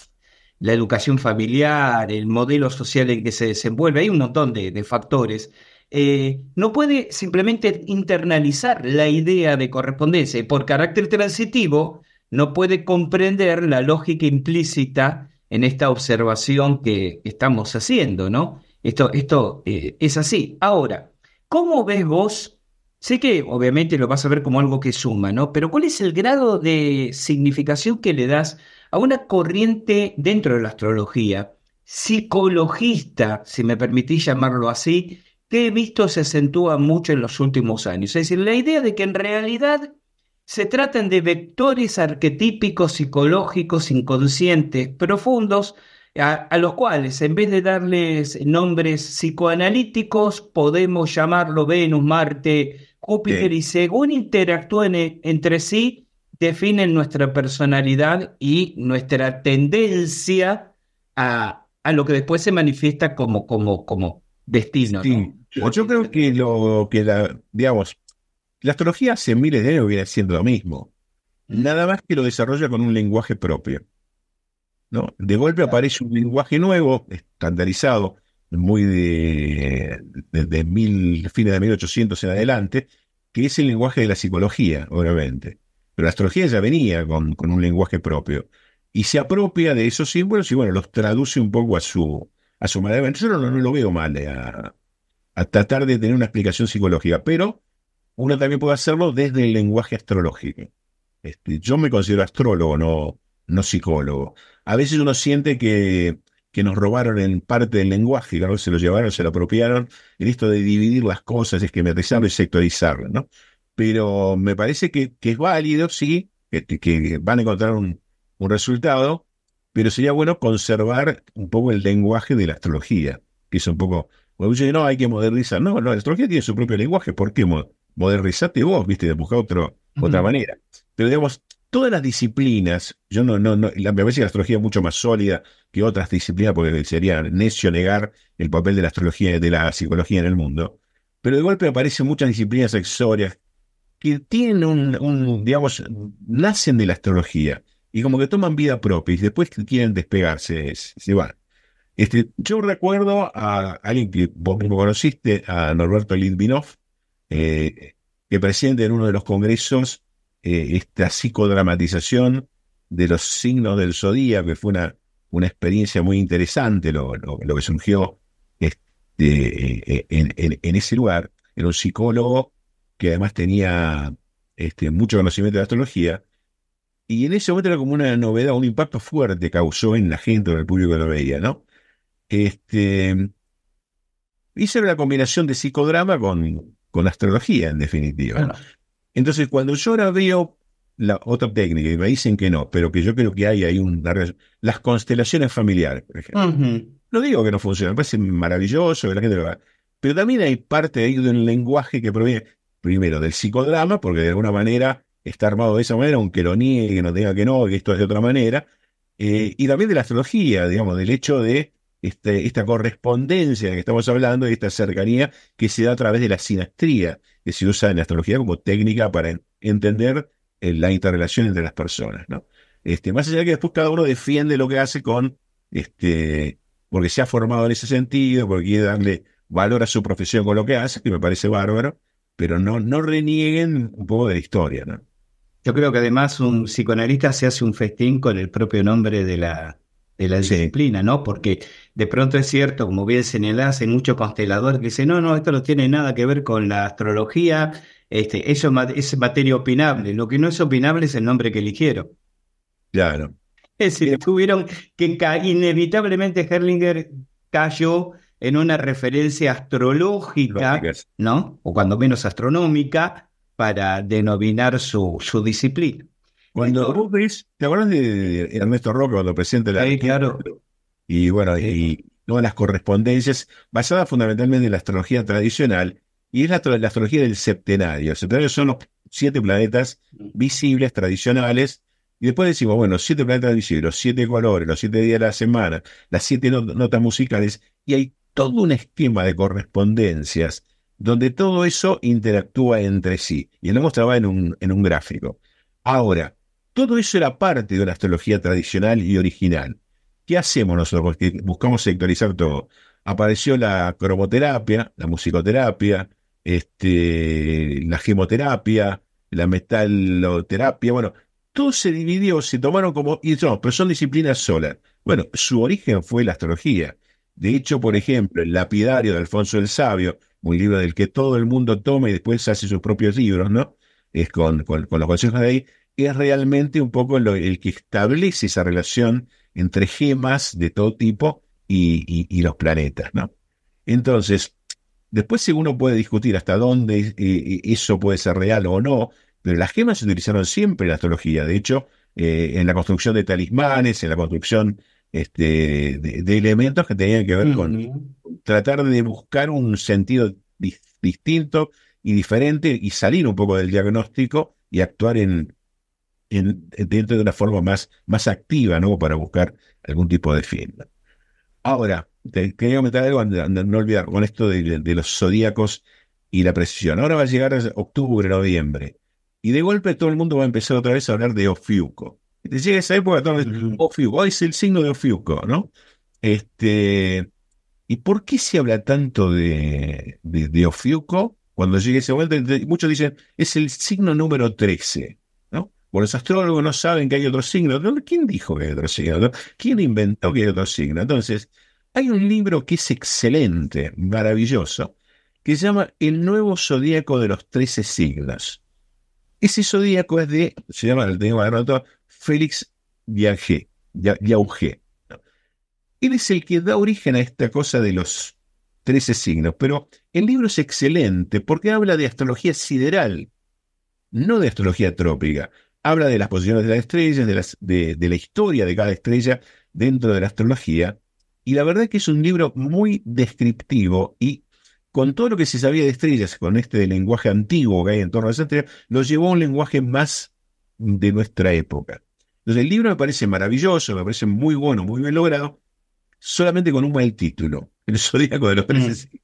la educación familiar, el modelo social en que se desenvuelve, hay un montón de, factores. Eh, no puede simplemente internalizar la idea de correspondencia y por carácter transitivo no puede comprender la lógica implícita en esta observación que estamos haciendo, ¿no? Esto, esto eh, es así. Ahora, ¿cómo ves vos Sé que obviamente lo vas a ver como algo que suma, ¿no? Pero ¿cuál es el grado de significación que le das a una corriente dentro de la astrología, psicologista, si me permitís llamarlo así, que he visto se acentúa mucho en los últimos años? Es decir, la idea de que en realidad se tratan de vectores arquetípicos, psicológicos, inconscientes, profundos, a, los cuales en vez de darles nombres psicoanalíticos podemos llamarlo Venus, Marte, Júpiter y según interactúen e, entre sí, definen nuestra personalidad y nuestra tendencia a, lo que después se manifiesta como, como, como destino. Yo, creo que lo que la, digamos, la astrología hace miles de años viene siendo lo mismo. Mm. Nada más que lo desarrolla con un lenguaje propio. ¿no? De golpe aparece un lenguaje nuevo, estandarizado, muy de, de, fines de 1800 en adelante, que es el lenguaje de la psicología, obviamente. Pero la astrología ya venía con, un lenguaje propio. Y se apropia de esos símbolos y bueno, los traduce un poco a su, a su manera. Yo no, no lo veo mal eh, a, tratar de tener una explicación psicológica, pero uno también puede hacerlo desde el lenguaje astrológico. Este, yo me considero astrólogo, no, no psicólogo. A veces uno siente que que nos robaron en parte del lenguaje, claro, se lo llevaron, se lo apropiaron, en esto de dividir las cosas, esquematizarlo y sectorizarlo, ¿no? Pero me parece que, es válido, sí, que, van a encontrar un, resultado, pero sería bueno conservar un poco el lenguaje de la astrología, que es un poco no, hay que modernizar. No, la astrología tiene su propio lenguaje. ¿Por qué modernizarte vos, viste? de buscar otra manera. Pero digamos, todas las disciplinas, yo no, no, no, me parece que la astrología es mucho más sólida que otras disciplinas, porque sería necio negar el papel de la astrología, de la psicología en el mundo, pero de golpe aparecen muchas disciplinas accesorias que tienen un, digamos, nacen de la astrología y como que toman vida propia y después quieren despegarse, se van. Este, yo recuerdo a alguien que vos mismo conociste, a Norberto Litvinov, eh, que presidente en uno de los congresos eh, esta psicodramatización de los signos del zodíaco, que fue una, una experiencia muy interesante lo, que surgió este, eh, eh, en, ese lugar. Era un psicólogo que además tenía este, mucho conocimiento de astrología. Y en ese momento era como una novedad, un impacto fuerte causó en la gente, en el público que lo veía, ¿no? Este, hice una combinación de psicodrama con, con astrología, en definitiva. Entonces, cuando yo ahora veo la otra técnica y me dicen que no, pero que yo creo que hay, ahí una Las constelaciones familiares, por ejemplo. No digo que no funcionen, me parece maravilloso, la gente lo va. Pero también hay parte ahí de un lenguaje que proviene, primero, del psicodrama, porque de alguna manera está armado de esa manera, aunque lo niegue, que no diga que no, que esto es de otra manera. Eh, y también de la astrología, digamos, del hecho de este, esta correspondencia de que estamos hablando y esta cercanía que se da a través de la sinastría, que se usa en la astrología como técnica para entender eh, la interrelación entre las personas. ¿no? Este, más allá de que después cada uno defiende lo que hace con, este, porque se ha formado en ese sentido, porque quiere darle valor a su profesión con lo que hace, que me parece bárbaro, pero no, no renieguen un poco de la historia. ¿no? Yo creo que además un psicoanalista se hace un festín con el propio nombre de la, de la disciplina, ¿no? Porque de pronto es cierto, como bien señalás, hay muchos consteladores que dicen, no, no, esto no tiene nada que ver con la astrología, este, eso es materia opinable. Lo que no es opinable es el nombre que eligieron. Claro. Es decir, tuvieron que inevitablemente Herlinger cayó en una referencia astrológica, ¿no? O cuando menos astronómica, para denominar su, su disciplina. Cuando ¿te acuerdas de Ernesto Roque cuando presidente la... Sí, claro. Y bueno, y todas las correspondencias basadas fundamentalmente en la astrología tradicional, y es la, astrología del septenario. El septenario son los siete planetas mm. visibles, tradicionales, y después decimos, bueno, siete planetas visibles, los siete colores, los siete días de la semana, las siete notas musicales, y hay todo un esquema de correspondencias donde todo eso interactúa entre sí. Y lo hemos trabajado en un, en un gráfico. Ahora, todo eso era parte de una astrología tradicional y original. ¿Qué hacemos nosotros? Porque buscamos sectorizar todo. Apareció la cromoterapia, la musicoterapia, este, la gemoterapia, la metaloterapia, bueno, todo se dividió, se tomaron como, y pero son disciplinas solas. Bueno, su origen fue la astrología. De hecho, por ejemplo, el lapidario de Alfonso el Sabio, un libro del que todo el mundo toma y después hace sus propios libros, ¿no? Es con, con los consejos de ahí, es realmente un poco el que establece esa relación entre gemas de todo tipo y, los planetas, ¿no? Entonces, después si uno puede discutir hasta dónde eh, eh, eso puede ser real o no, pero las gemas se utilizaron siempre en la astrología. De hecho, eh, en la construcción de talismanes, en la construcción este, de, elementos que tenían que ver con tratar de buscar un sentido distinto y diferente y salir un poco del diagnóstico y actuar en, en, dentro de una forma más, más activa, ¿no? Para buscar algún tipo de fin. Ahora, quería comentar algo, no, olvidar, con esto de, los zodíacos y la precisión. Ahora va a llegar octubre, noviembre, y de golpe todo el mundo va a empezar otra vez a hablar de Ofiuco. Llega esa época, todo Ofiuco, es el signo de Ofiuco, ¿no? Este, ¿Y por qué se habla tanto de, de, Ofiuco? Cuando llegue ese momento, muchos dicen, es el signo número 13. Bueno, los astrólogos no saben que hay otro signo. ¿Quién dijo que hay otro signo? ¿Quién inventó que hay otro signo? Entonces, hay un libro que es excelente, maravilloso, que se llama El nuevo zodíaco de los trece signos. Ese zodíaco es de, se llama, el tengo anotado, Félix Viauge. Él es el que da origen a esta cosa de los trece signos, pero el libro es excelente porque habla de astrología sideral, no de astrología trópica habla de las posiciones de las estrellas, de, las, de, la historia de cada estrella dentro de la astrología, y la verdad es que es un libro muy descriptivo y con todo lo que se sabía de estrellas, con este lenguaje antiguo que hay en torno a las estrellas, lo llevó a un lenguaje más de nuestra época. Entonces el libro me parece maravilloso, me parece muy bueno, muy bien logrado, solamente con un mal título, El Zodíaco de los Tres. Mm.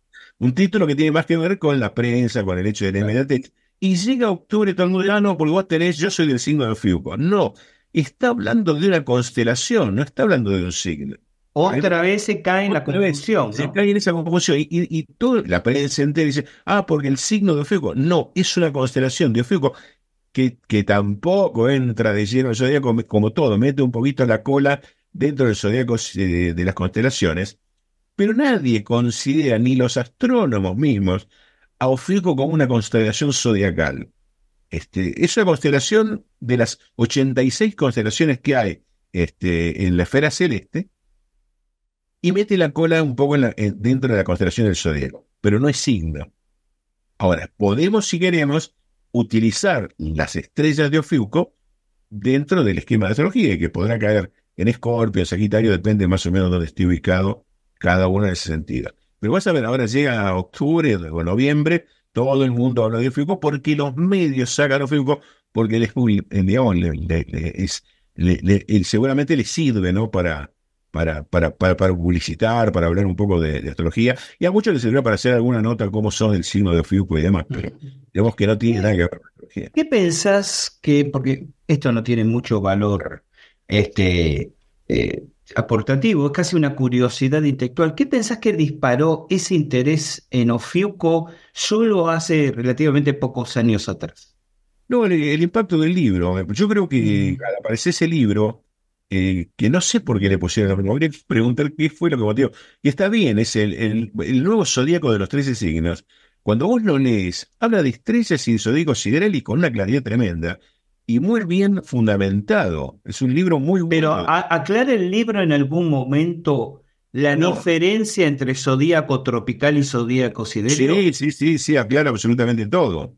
Un título que tiene más que ver con la prensa, con el hecho de la inmediatez, y llega octubre todo el mundo dice, ah no, porque vos tenés, yo soy del signo de Fiuco. No, está hablando de una constelación, no está hablando de un signo. Otra vez se cae en la confusión. Se cae en esa confusión. Y, y, y toda la prensa entera dice, ah, porque el signo de Ofiuco. No, es una constelación de Ofiuco que, que tampoco entra de lleno el zodíaco, como, todo, mete un poquito la cola dentro del zodíaco eh, de las constelaciones. Pero nadie considera, ni los astrónomos mismos, a Ofiuco como una constelación zodiacal. Este, es una constelación de las 86 constelaciones que hay este, en la esfera celeste y mete la cola un poco en dentro de la constelación del zodiaco, pero no es signo. Ahora, podemos, si queremos, utilizar las estrellas de Ofiuco dentro del esquema de astrología, que podrá caer en Escorpio, en Sagitario, depende más o menos de dónde esté ubicado cada una de ese sentido. Pero vas a ver, ahora llega octubre o noviembre, todo el mundo habla de Fiuco porque los medios sacan a porque les, digamos, le, seguramente les sirve ¿no? para, para, para, para, publicitar, para hablar un poco de, astrología, y a muchos les sirve para hacer alguna nota cómo son el signo de Fiuco y demás, pero digamos que no tiene nada que ver con astrología. ¿Qué pensás que, porque esto no tiene mucho valor, este, eh, aportativo, es casi una curiosidad intelectual. ¿Qué pensás que disparó ese interés en Ofiuco solo hace relativamente pocos años atrás? No, el, impacto del libro. Yo creo que mm. aparece ese libro, eh, que no sé por qué le pusieron la habría que preguntar qué fue lo que motivó. Y está bien, es el, el, nuevo zodíaco de los 13 signos. Cuando vos lo lees, habla de estrellas sin zodíacos sideral y con una claridad tremenda y muy bien fundamentado. Es un libro muy bueno. Pero aclara el libro en algún momento la diferencia entre zodíaco tropical y zodíaco sidérico? Sí, sí, sí, sí, aclara absolutamente todo.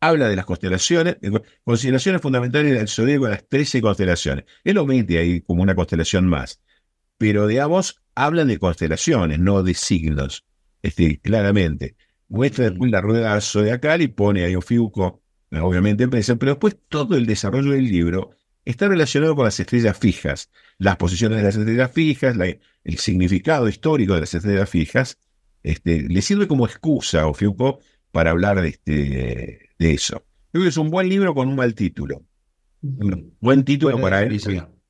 Habla de las constelaciones, consideraciones fundamentales del zodíaco de las 13 constelaciones. Él mete ahí como una constelación más. Pero, digamos, hablan de constelaciones, no de signos, este, claramente. Muestra la rueda zodiacal y pone ahí un fiuco obviamente en pero después todo el desarrollo del libro está relacionado con las estrellas fijas, las posiciones de las estrellas fijas, el significado histórico de las estrellas fijas, este, le sirve como excusa a Foucault para hablar de, este, de eso. Creo que es un buen libro con un mal título. Un buen título para él.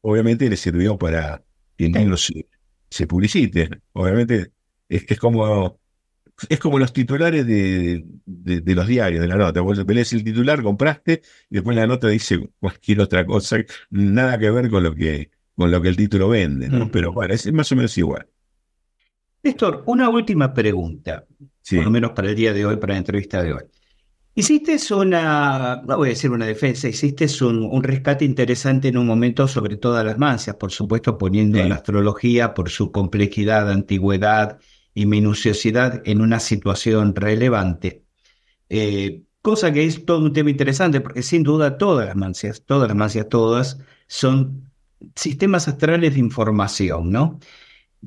Obviamente le sirvió para que el libro se, publicite. Obviamente es como es como los titulares de, los diarios, de la nota. Vos el titular, compraste, y después la nota dice cualquier otra cosa, nada que ver con lo que, con lo que el título vende, ¿no? Pero bueno, es más o menos igual. Néstor, una última pregunta, por lo menos para el día de hoy, para la entrevista de hoy. Hiciste una, voy a decir una defensa, hiciste un, rescate interesante en un momento sobre todas las mancias, por supuesto poniendo la astrología por su complejidad, antigüedad, y minuciosidad en una situación relevante. Eh, cosa que es todo un tema interesante, porque sin duda todas las mancias, todas las mancias, todas, son sistemas astrales de información, ¿no?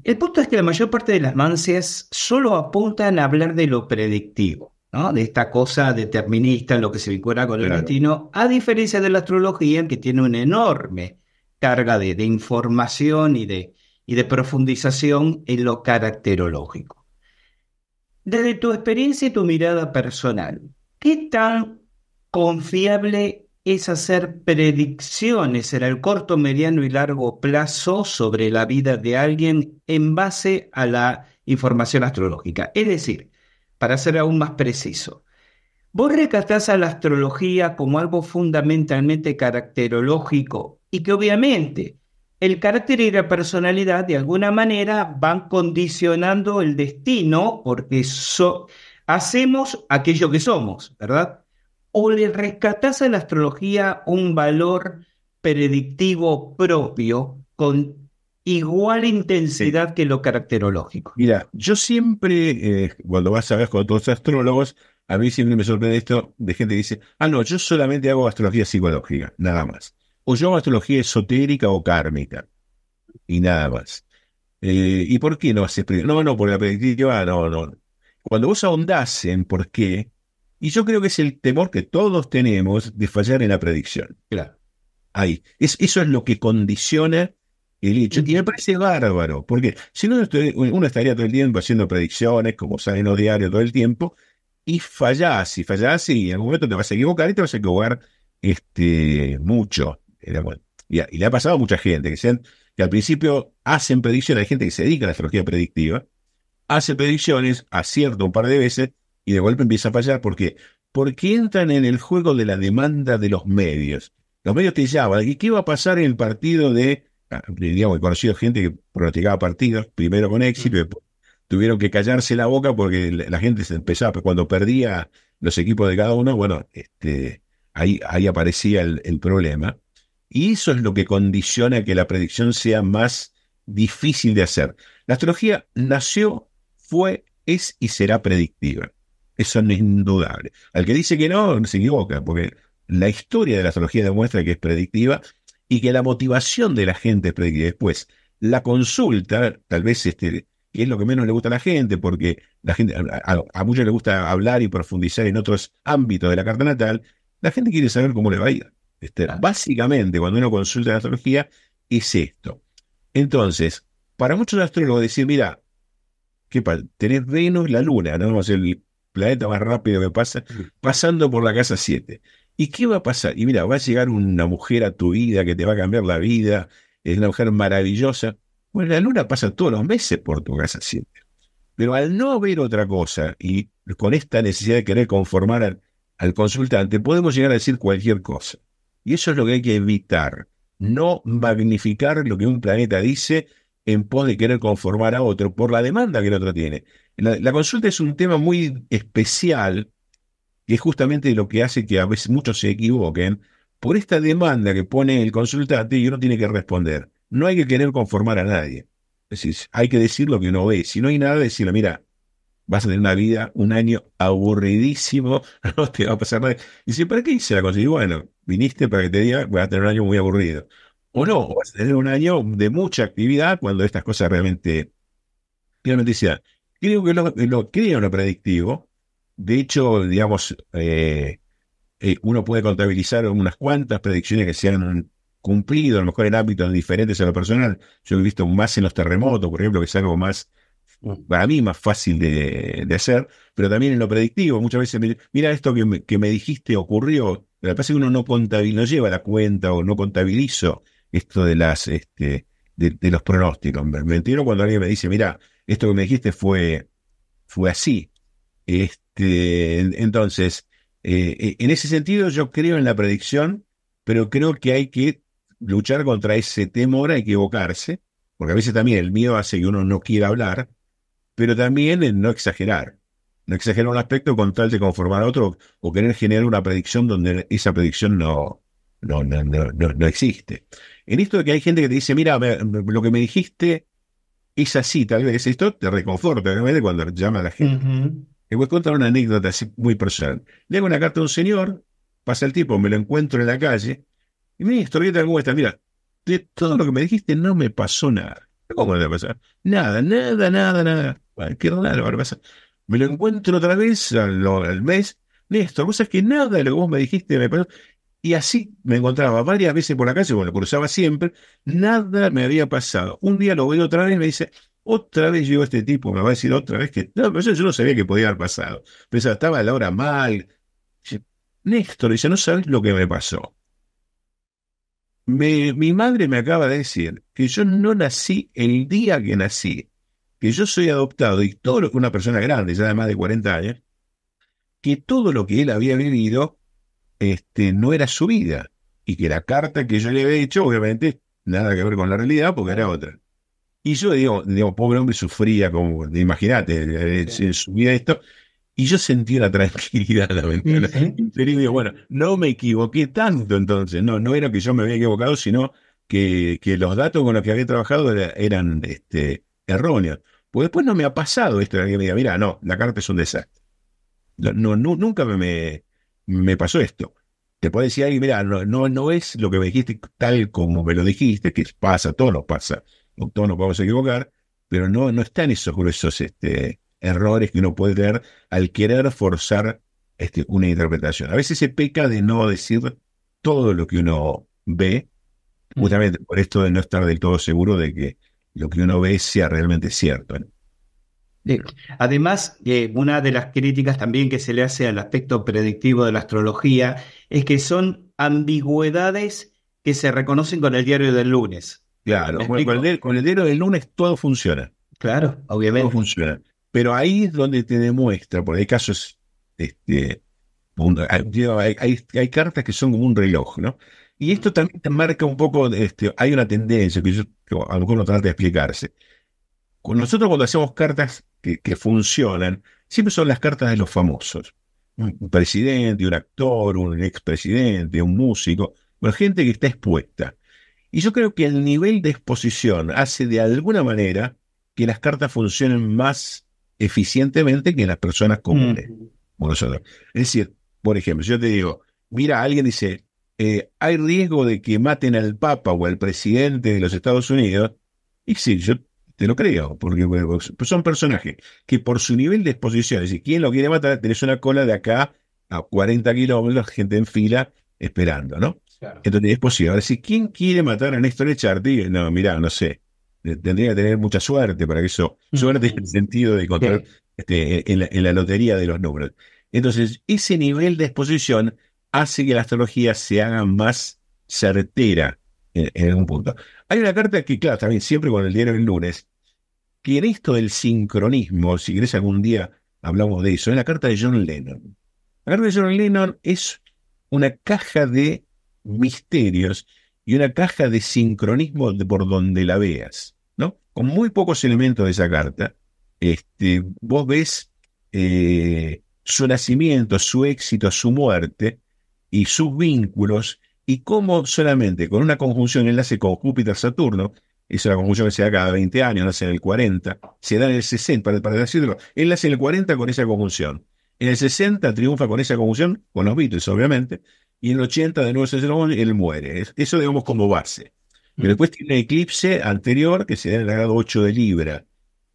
El punto es que la mayor parte de las mancias solo apuntan a hablar de lo predictivo, ¿no? de esta cosa determinista en lo que se vincula con el latino, a diferencia de la astrología que tiene una enorme carga de información y de, y de profundización en lo caracterológico. Desde tu experiencia y tu mirada personal, ¿qué tan confiable es hacer predicciones en el corto, mediano y largo plazo sobre la vida de alguien en base a la información astrológica? Es decir, para ser aún más preciso, vos recatás a la astrología como algo fundamentalmente caracterológico y que obviamente el carácter y la personalidad de alguna manera van condicionando el destino porque so hacemos aquello que somos, ¿verdad? O le rescatas a la astrología un valor predictivo propio con igual intensidad que lo caracterológico. Mira, yo siempre, eh, cuando vas a ver con otros astrólogos, a mí siempre me sorprende esto de gente que dice, ah, no, yo solamente hago astrología psicológica, nada más o yo astrología esotérica o kármica. Y nada más. Eh, ¿Y por qué no haces No, no, por la Ah, no, no. Cuando vos ahondás en por qué, y yo creo que es el temor que todos tenemos de fallar en la predicción. Claro. Ahí. Es, eso es lo que condiciona el hecho. Y me parece bárbaro, porque si no, uno estaría todo el tiempo haciendo predicciones, como salen los diarios todo el tiempo, y fallás, y fallás, y en algún momento te vas a equivocar y te vas a equivocar este, mucho. Y, y, le ha pasado a mucha gente que, al principio hacen predicciones, hay gente que se dedica a la astrología predictiva, hace predicciones, acierta un par de veces y de golpe empieza a fallar. ¿Por qué? Porque entran en el juego de la demanda de los medios. Los medios te llaman, ¿y qué va a pasar en el partido de, ah, digamos, he conocido gente que pronosticaba partidos, primero con éxito, mm. tuvieron que callarse la boca porque la gente se empezaba, cuando perdía los equipos de cada uno, bueno, este, ahí, ahí aparecía el problema. Y eso es lo que condiciona que la predicción sea más difícil de hacer. La astrología nació, fue, es y será predictiva. Eso no es indudable. Al que dice que no, se equivoca, porque la historia de la astrología demuestra que es predictiva y que la motivación de la gente es predictiva. Después, la consulta, tal vez este, que es lo que menos le gusta a la gente, porque la gente, a, a muchos les gusta hablar y profundizar en otros ámbitos de la carta natal, la gente quiere saber cómo le va a ir. Este, básicamente, cuando uno consulta la astrología, es esto. Entonces, para muchos astrólogos decir, mira, ¿qué pasa? Tenés Venus, la Luna, ¿no? el planeta más rápido que pasa, pasando por la casa 7. ¿Y qué va a pasar? Y mira, va a llegar una mujer a tu vida que te va a cambiar la vida, es una mujer maravillosa. Bueno, la luna pasa todos los meses por tu casa 7. Pero al no ver otra cosa y con esta necesidad de querer conformar al consultante, podemos llegar a decir cualquier cosa. Y eso es lo que hay que evitar. No magnificar lo que un planeta dice en pos de querer conformar a otro por la demanda que el otro tiene. La, consulta es un tema muy especial que es justamente lo que hace que a veces muchos se equivoquen por esta demanda que pone el consultante y uno tiene que responder. No hay que querer conformar a nadie. Es decir, hay que decir lo que uno ve. Si no hay nada, decirle, mira, vas a tener una vida, un año aburridísimo, no te va a pasar nada. Y si, ¿para qué hice la Y Bueno, viniste para que te diga, vas a tener un año muy aburrido. O no, vas a tener un año de mucha actividad cuando estas cosas realmente, realmente noticia. Creo que lo, lo creo lo predictivo. De hecho, digamos, eh, eh, uno puede contabilizar unas cuantas predicciones que se han cumplido, a lo mejor en ámbitos diferentes a lo personal. Yo he visto más en los terremotos, por ejemplo, que es algo más para mí más fácil de, hacer, pero también en lo predictivo. Muchas veces, me, mira esto que me, dijiste ocurrió, pero pasa que uno no, no lleva la cuenta o no contabilizo esto de las este, de, los pronósticos. Me entiendo cuando alguien me dice, mira, esto que me dijiste fue, fue así. Este, entonces, eh, e, en ese sentido yo creo en la predicción, pero creo que hay que luchar contra ese temor a equivocarse, porque a veces también el miedo hace que uno no quiera hablar, pero también en no exagerar. No exagerar un aspecto con tal de conformar a otro o querer generar una predicción donde esa predicción no, no, no, existe. En esto que hay gente que te dice, mira, lo que me dijiste es así, tal vez esto te reconforta realmente cuando llama a la gente. Te voy a contar una anécdota muy personal. Le hago una carta a un señor, pasa el tipo, me lo encuentro en la calle, y me dice, cómo está, mira, de todo lo que me dijiste no me pasó nada. ¿Cómo te va pasar? Nada, nada, nada, nada me, me lo encuentro otra vez al, mes, Néstor, vos que nada de lo que vos me dijiste me pasó. Y así me encontraba varias veces por la calle, bueno, cruzaba siempre, nada me había pasado. Un día lo veo otra vez, y me dice, otra vez llegó este tipo, me va a decir otra vez que. No, pero yo, no sabía que podía haber pasado. Pensaba, estaba la hora mal. Néstor, dice, no sabes lo que me pasó. mi madre me acaba de decir que yo no nací el día que nací que yo soy adoptado y todo lo que una persona grande, ya de más de 40 años, que todo lo que él había vivido este, no era su vida y que la carta que yo le había hecho, obviamente, nada que ver con la realidad porque era otra. Y yo digo, digo pobre hombre sufría como, imagínate, eh, eh, su vida esto. Y yo sentí la tranquilidad, la ventana. bueno, no me equivoqué tanto entonces. No, no era que yo me había equivocado, sino que, los datos con los que había trabajado eran este, erróneos. Pues después no me ha pasado esto de que me diga, mira, no, la carta es un desastre. No, nunca me, me, pasó esto. Te puede decir alguien, mira, no, no, es lo que me dijiste tal como me lo dijiste, que pasa, todo nos pasa, todos nos podemos equivocar, pero no, no están esos gruesos este, errores que uno puede tener al querer forzar este, una interpretación. A veces se peca de no decir todo lo que uno ve, mm. justamente por esto de no estar del todo seguro de que lo que uno ve sea realmente cierto. además, una de las críticas también que se le hace al aspecto predictivo de la astrología es que son ambigüedades que se reconocen con el diario del lunes. Claro, con, el, diario del lunes todo funciona. Claro, obviamente. Todo funciona. Pero ahí es donde te demuestra, porque hay casos, este, hay cartas que son como un reloj, ¿no? Y esto también marca un poco, este, hay una tendencia que yo a lo mejor no trata de explicarse. Nosotros cuando hacemos cartas que, funcionan, siempre son las cartas de los famosos. Un presidente, un actor, un expresidente, un músico, Bueno, gente que está expuesta. Y yo creo que el nivel de exposición hace de alguna manera que las cartas funcionen más eficientemente que las personas comunes. Es decir, por ejemplo, yo te digo, mira, alguien dice, eh, hay riesgo de que maten al Papa o al presidente de los Estados Unidos, y sí, yo te lo creo, porque pues son personajes que por su nivel de exposición, es decir, ¿quién lo quiere matar? Tenés una cola de acá a 40 kilómetros, gente en fila esperando, ¿no? Entonces es posible. Ahora, si quién quiere matar a Néstor Echardi, no, mirá, no sé. Eh, tendría que tener mucha suerte para que eso. Mm. Suerte en el sentido de encontrar este, en la lotería de los números. Entonces, ese nivel de exposición hace que la astrología se haga más certera en, algún punto. Hay una carta que, claro, también siempre con el diario del lunes, que en esto del sincronismo, si querés algún día hablamos de eso, es la carta de John Lennon. La carta de John Lennon es una caja de misterios y una caja de sincronismo de por donde la veas, ¿no? Con muy pocos elementos de esa carta, este, vos ves eh, su nacimiento, su éxito, su muerte, y sus vínculos y cómo solamente con una conjunción enlace con Júpiter-Saturno, es la conjunción que se da cada 20 años, nace en el 40, se da en el 60, para, para decirlo, enlace en el 40 con esa conjunción. En el 60 triunfa con esa conjunción, con los Beatles, obviamente, y en el 80 de nuevo se él muere. Eso debemos conmovarse. Pero mm. después tiene el eclipse anterior que se da en el grado 8 de Libra.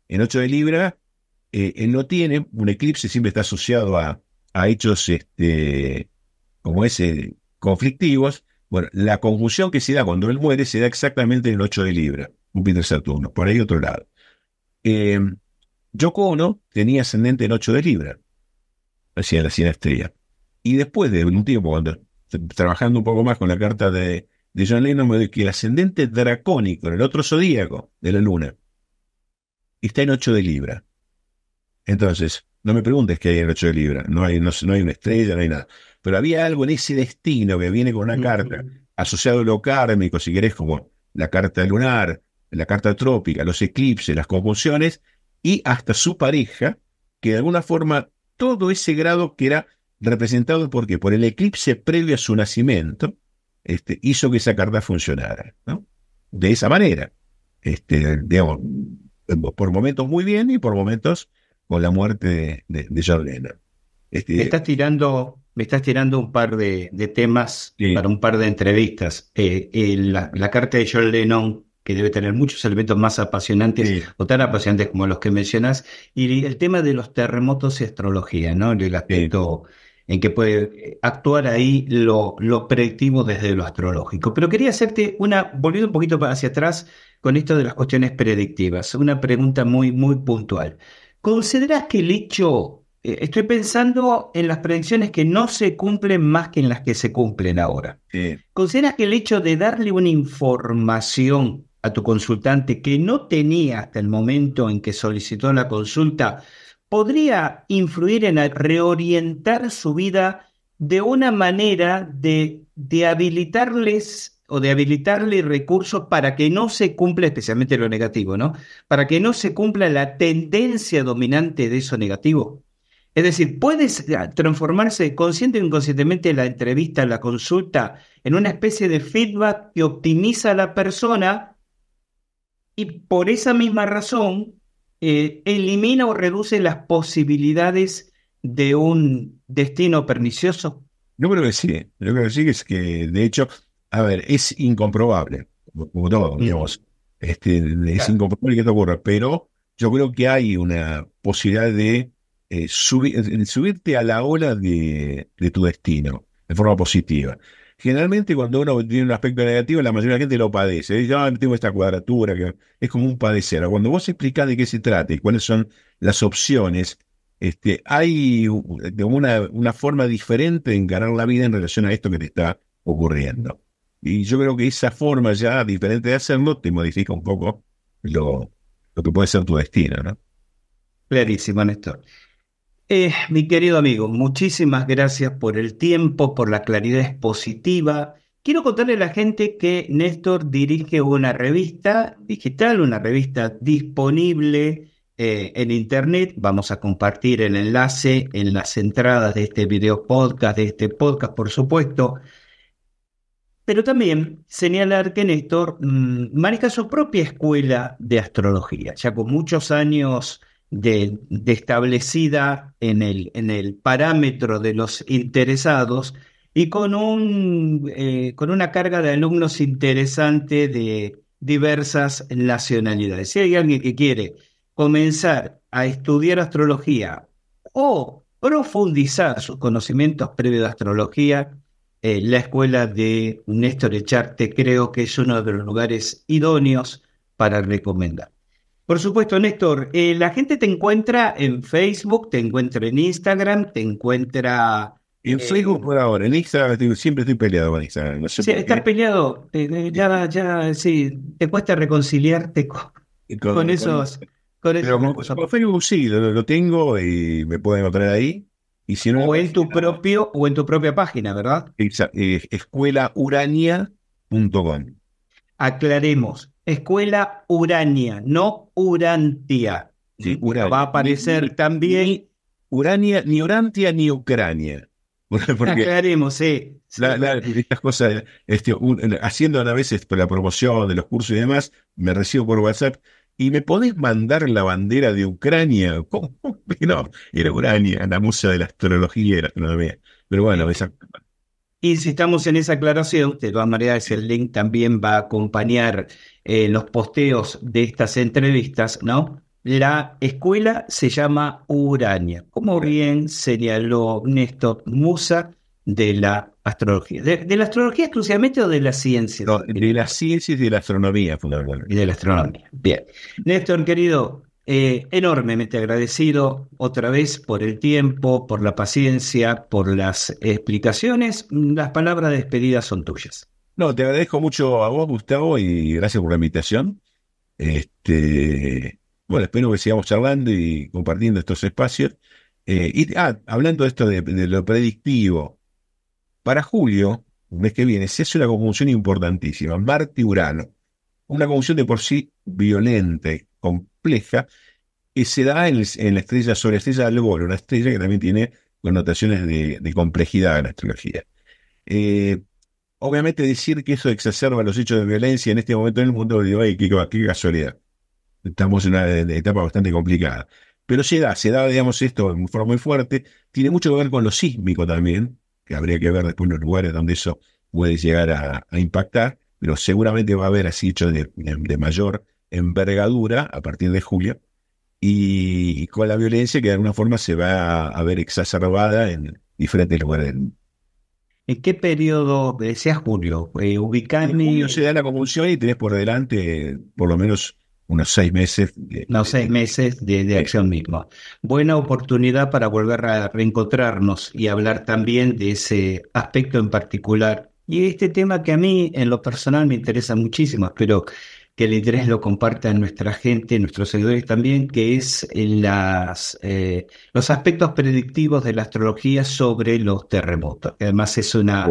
En 8 de Libra, eh, él no tiene, un eclipse siempre está asociado a, a hechos este, como ese eh, conflictivos, bueno, la confusión que se da cuando él muere se da exactamente en el 8 de Libra, Júpiter Saturno, por ahí otro lado. Eh, tenía ascendente en 8 de Libra, hacia la estrella. Y después de un tiempo, cuando trabajando un poco más con la carta de, John Lennon, me doy que el ascendente dracónico, en el otro zodíaco de la luna, está en 8 de Libra. Entonces, no me preguntes qué hay en 8 de Libra. No hay, no hay una estrella, no hay nada. Pero había algo en ese destino que viene con una carta, asociado a lo kármico, si querés, como la carta lunar, la carta trópica, los eclipses, las convulsiones, y hasta su pareja, que de alguna forma todo ese grado que era representado ¿por por el eclipse previo a su nacimiento, este, hizo que esa carta funcionara, ¿no? De esa manera. Este, digamos, por momentos muy bien y por momentos con la muerte de, de, este, Estás tirando me estás tirando un par de, temas para un par de entrevistas. Eh, eh, la, carta de John Lennon, que debe tener muchos elementos más apasionantes o tan apasionantes como los que mencionas, y el tema de los terremotos y astrología, ¿no? El aspecto en que puede eh, actuar ahí lo, lo predictivo desde lo astrológico. Pero quería hacerte una, volviendo un poquito hacia atrás con esto de las cuestiones predictivas, una pregunta muy, muy puntual. ¿Consideras que el hecho eh, estoy pensando en las predicciones que no se cumplen más que en las que se cumplen ahora. ¿Consideras que el hecho de darle una información a tu consultante que no tenía hasta el momento en que solicitó la consulta podría influir en reorientar su vida de una manera de, de habilitarles o de habilitarle recursos para que no se cumpla, especialmente lo negativo, ¿no? Para que no se cumpla la tendencia dominante de eso negativo. Es decir, puedes ah, transformarse consciente o inconscientemente la entrevista, la consulta, en una especie de feedback que optimiza a la persona y por esa misma razón eh, elimina o reduce las posibilidades de un destino pernicioso. Yo creo que sí, yo creo que sí, es que de hecho, a ver, es incomprobable, como todo, mm. digamos, este, es incomprobable que esto ocurra, pero yo creo que hay una posibilidad de eh, eh, eh, subirte a la ola de, tu destino de forma positiva. Generalmente cuando uno tiene un aspecto negativo, la mayoría de la gente lo padece. Ya ah, tengo esta cuadratura, que es como un padecer. Cuando vos explicás de qué se trata y cuáles son las opciones, este, hay una, forma diferente de encarar la vida en relación a esto que te está ocurriendo. Y yo creo que esa forma ya diferente de hacerlo te modifica un poco lo, que puede ser tu destino, ¿no? Clarísimo, Néstor. Eh, mi querido amigo, muchísimas gracias por el tiempo, por la claridad expositiva. Quiero contarle a la gente que Néstor dirige una revista digital, una revista disponible eh, en Internet. Vamos a compartir el enlace en las entradas de este video podcast, de este podcast, por supuesto. Pero también señalar que Néstor mm, maneja su propia escuela de astrología, ya con muchos años de, establecida en el, en el parámetro de los interesados y con, un, eh, con una carga de alumnos interesante de diversas nacionalidades. Si hay alguien que quiere comenzar a estudiar astrología o profundizar sus conocimientos previos de astrología, eh, la escuela de Néstor Echarte creo que es uno de los lugares idóneos para recomendar. Por supuesto, Néstor, eh, la gente te encuentra en Facebook, te encuentra en Instagram, te encuentra... En eh, Facebook por ahora, en Instagram siempre estoy peleado con Instagram. sí, estar peleado, ya, ya, sí, te cuesta reconciliarte con, esos... pero con, Facebook sí, lo, tengo y me pueden encontrar ahí. o en pues, tu propio, o en tu propia página, ¿verdad? Exacto, escuelaurania.com. Aclaremos, Escuela Urania, no Urantia. Mm, Urania. Va a aparecer también. Urania, ni Urantia ni Ucrania. Porque Aclaremos, sí. cosas, este, haciendo a veces la promoción de los cursos y demás, me recibo por WhatsApp y me podés mandar la bandera de Ucrania. ¿Cómo? No, era Urania, la musa de la astrología y Pero bueno, esa Insistamos en esa aclaración, de todas maneras el link también va a acompañar eh, los posteos de estas entrevistas, ¿no? La escuela se llama Urania, como bien señaló Néstor Musa de la astrología. ¿De, la astrología exclusivamente o de la ciencia? de las ciencias y de la astronomía, fundamentalmente. Y de la astronomía. Bien. Néstor, querido, eh, enormemente agradecido otra vez por el tiempo, por la paciencia, por las explicaciones. Las palabras despedidas son tuyas. No, te agradezco mucho a vos, Gustavo, y gracias por la invitación. Este, bueno, espero que sigamos charlando y compartiendo estos espacios. Eh, y ah, hablando de esto de, lo predictivo, para julio, un mes que viene, se hace una conjunción importantísima, Marte-Urano. Una conjunción de por sí violenta, con compleja y se da en, la estrella sobre estrella del Bolo, una estrella que también tiene connotaciones de, complejidad en la astrología. Eh, obviamente decir que eso exacerba los hechos de violencia en este momento en el mundo, digo, ay, qué, casualidad. Estamos en una etapa bastante complicada. Pero se da, se da, digamos, esto de forma muy fuerte. Tiene mucho que ver con lo sísmico también, que habría que ver después los lugares donde eso puede llegar a, impactar, pero seguramente va a haber así hechos de mayor envergadura a partir de julio y, con la violencia que de alguna forma se va a, ver exacerbada en diferentes lugares ¿En qué periodo, decías Julio, eh, Julio se da la convulsión y tenés por delante por lo menos unos seis meses. De, unos seis meses de, de acción misma. Buena oportunidad para volver a reencontrarnos y hablar también de ese aspecto en particular. Y este tema que a mí en lo personal me interesa muchísimo, espero que el interés lo comparta nuestra gente, nuestros seguidores también, que es eh, las, eh, los aspectos predictivos de la astrología sobre los terremotos. Además es una...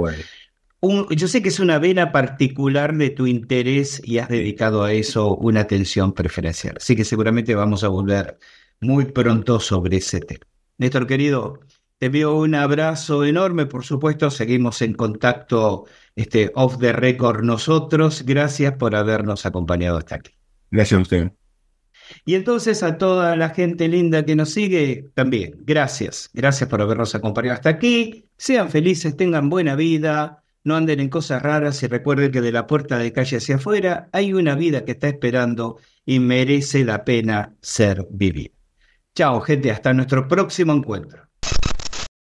yo sé que es una vena particular de tu interés y has dedicado a eso una atención preferencial. Así que seguramente vamos a volver muy pronto sobre ese tema. Néstor, querido, te envío un abrazo enorme, por supuesto, seguimos en contacto este, off the record nosotros. Gracias por habernos acompañado hasta aquí. Gracias a usted. Y entonces a toda la gente linda que nos sigue, también, gracias. Gracias por habernos acompañado hasta aquí. Sean felices, tengan buena vida, no anden en cosas raras y recuerden que de la puerta de calle hacia afuera hay una vida que está esperando y merece la pena ser vivida. Chao, gente, hasta nuestro próximo encuentro.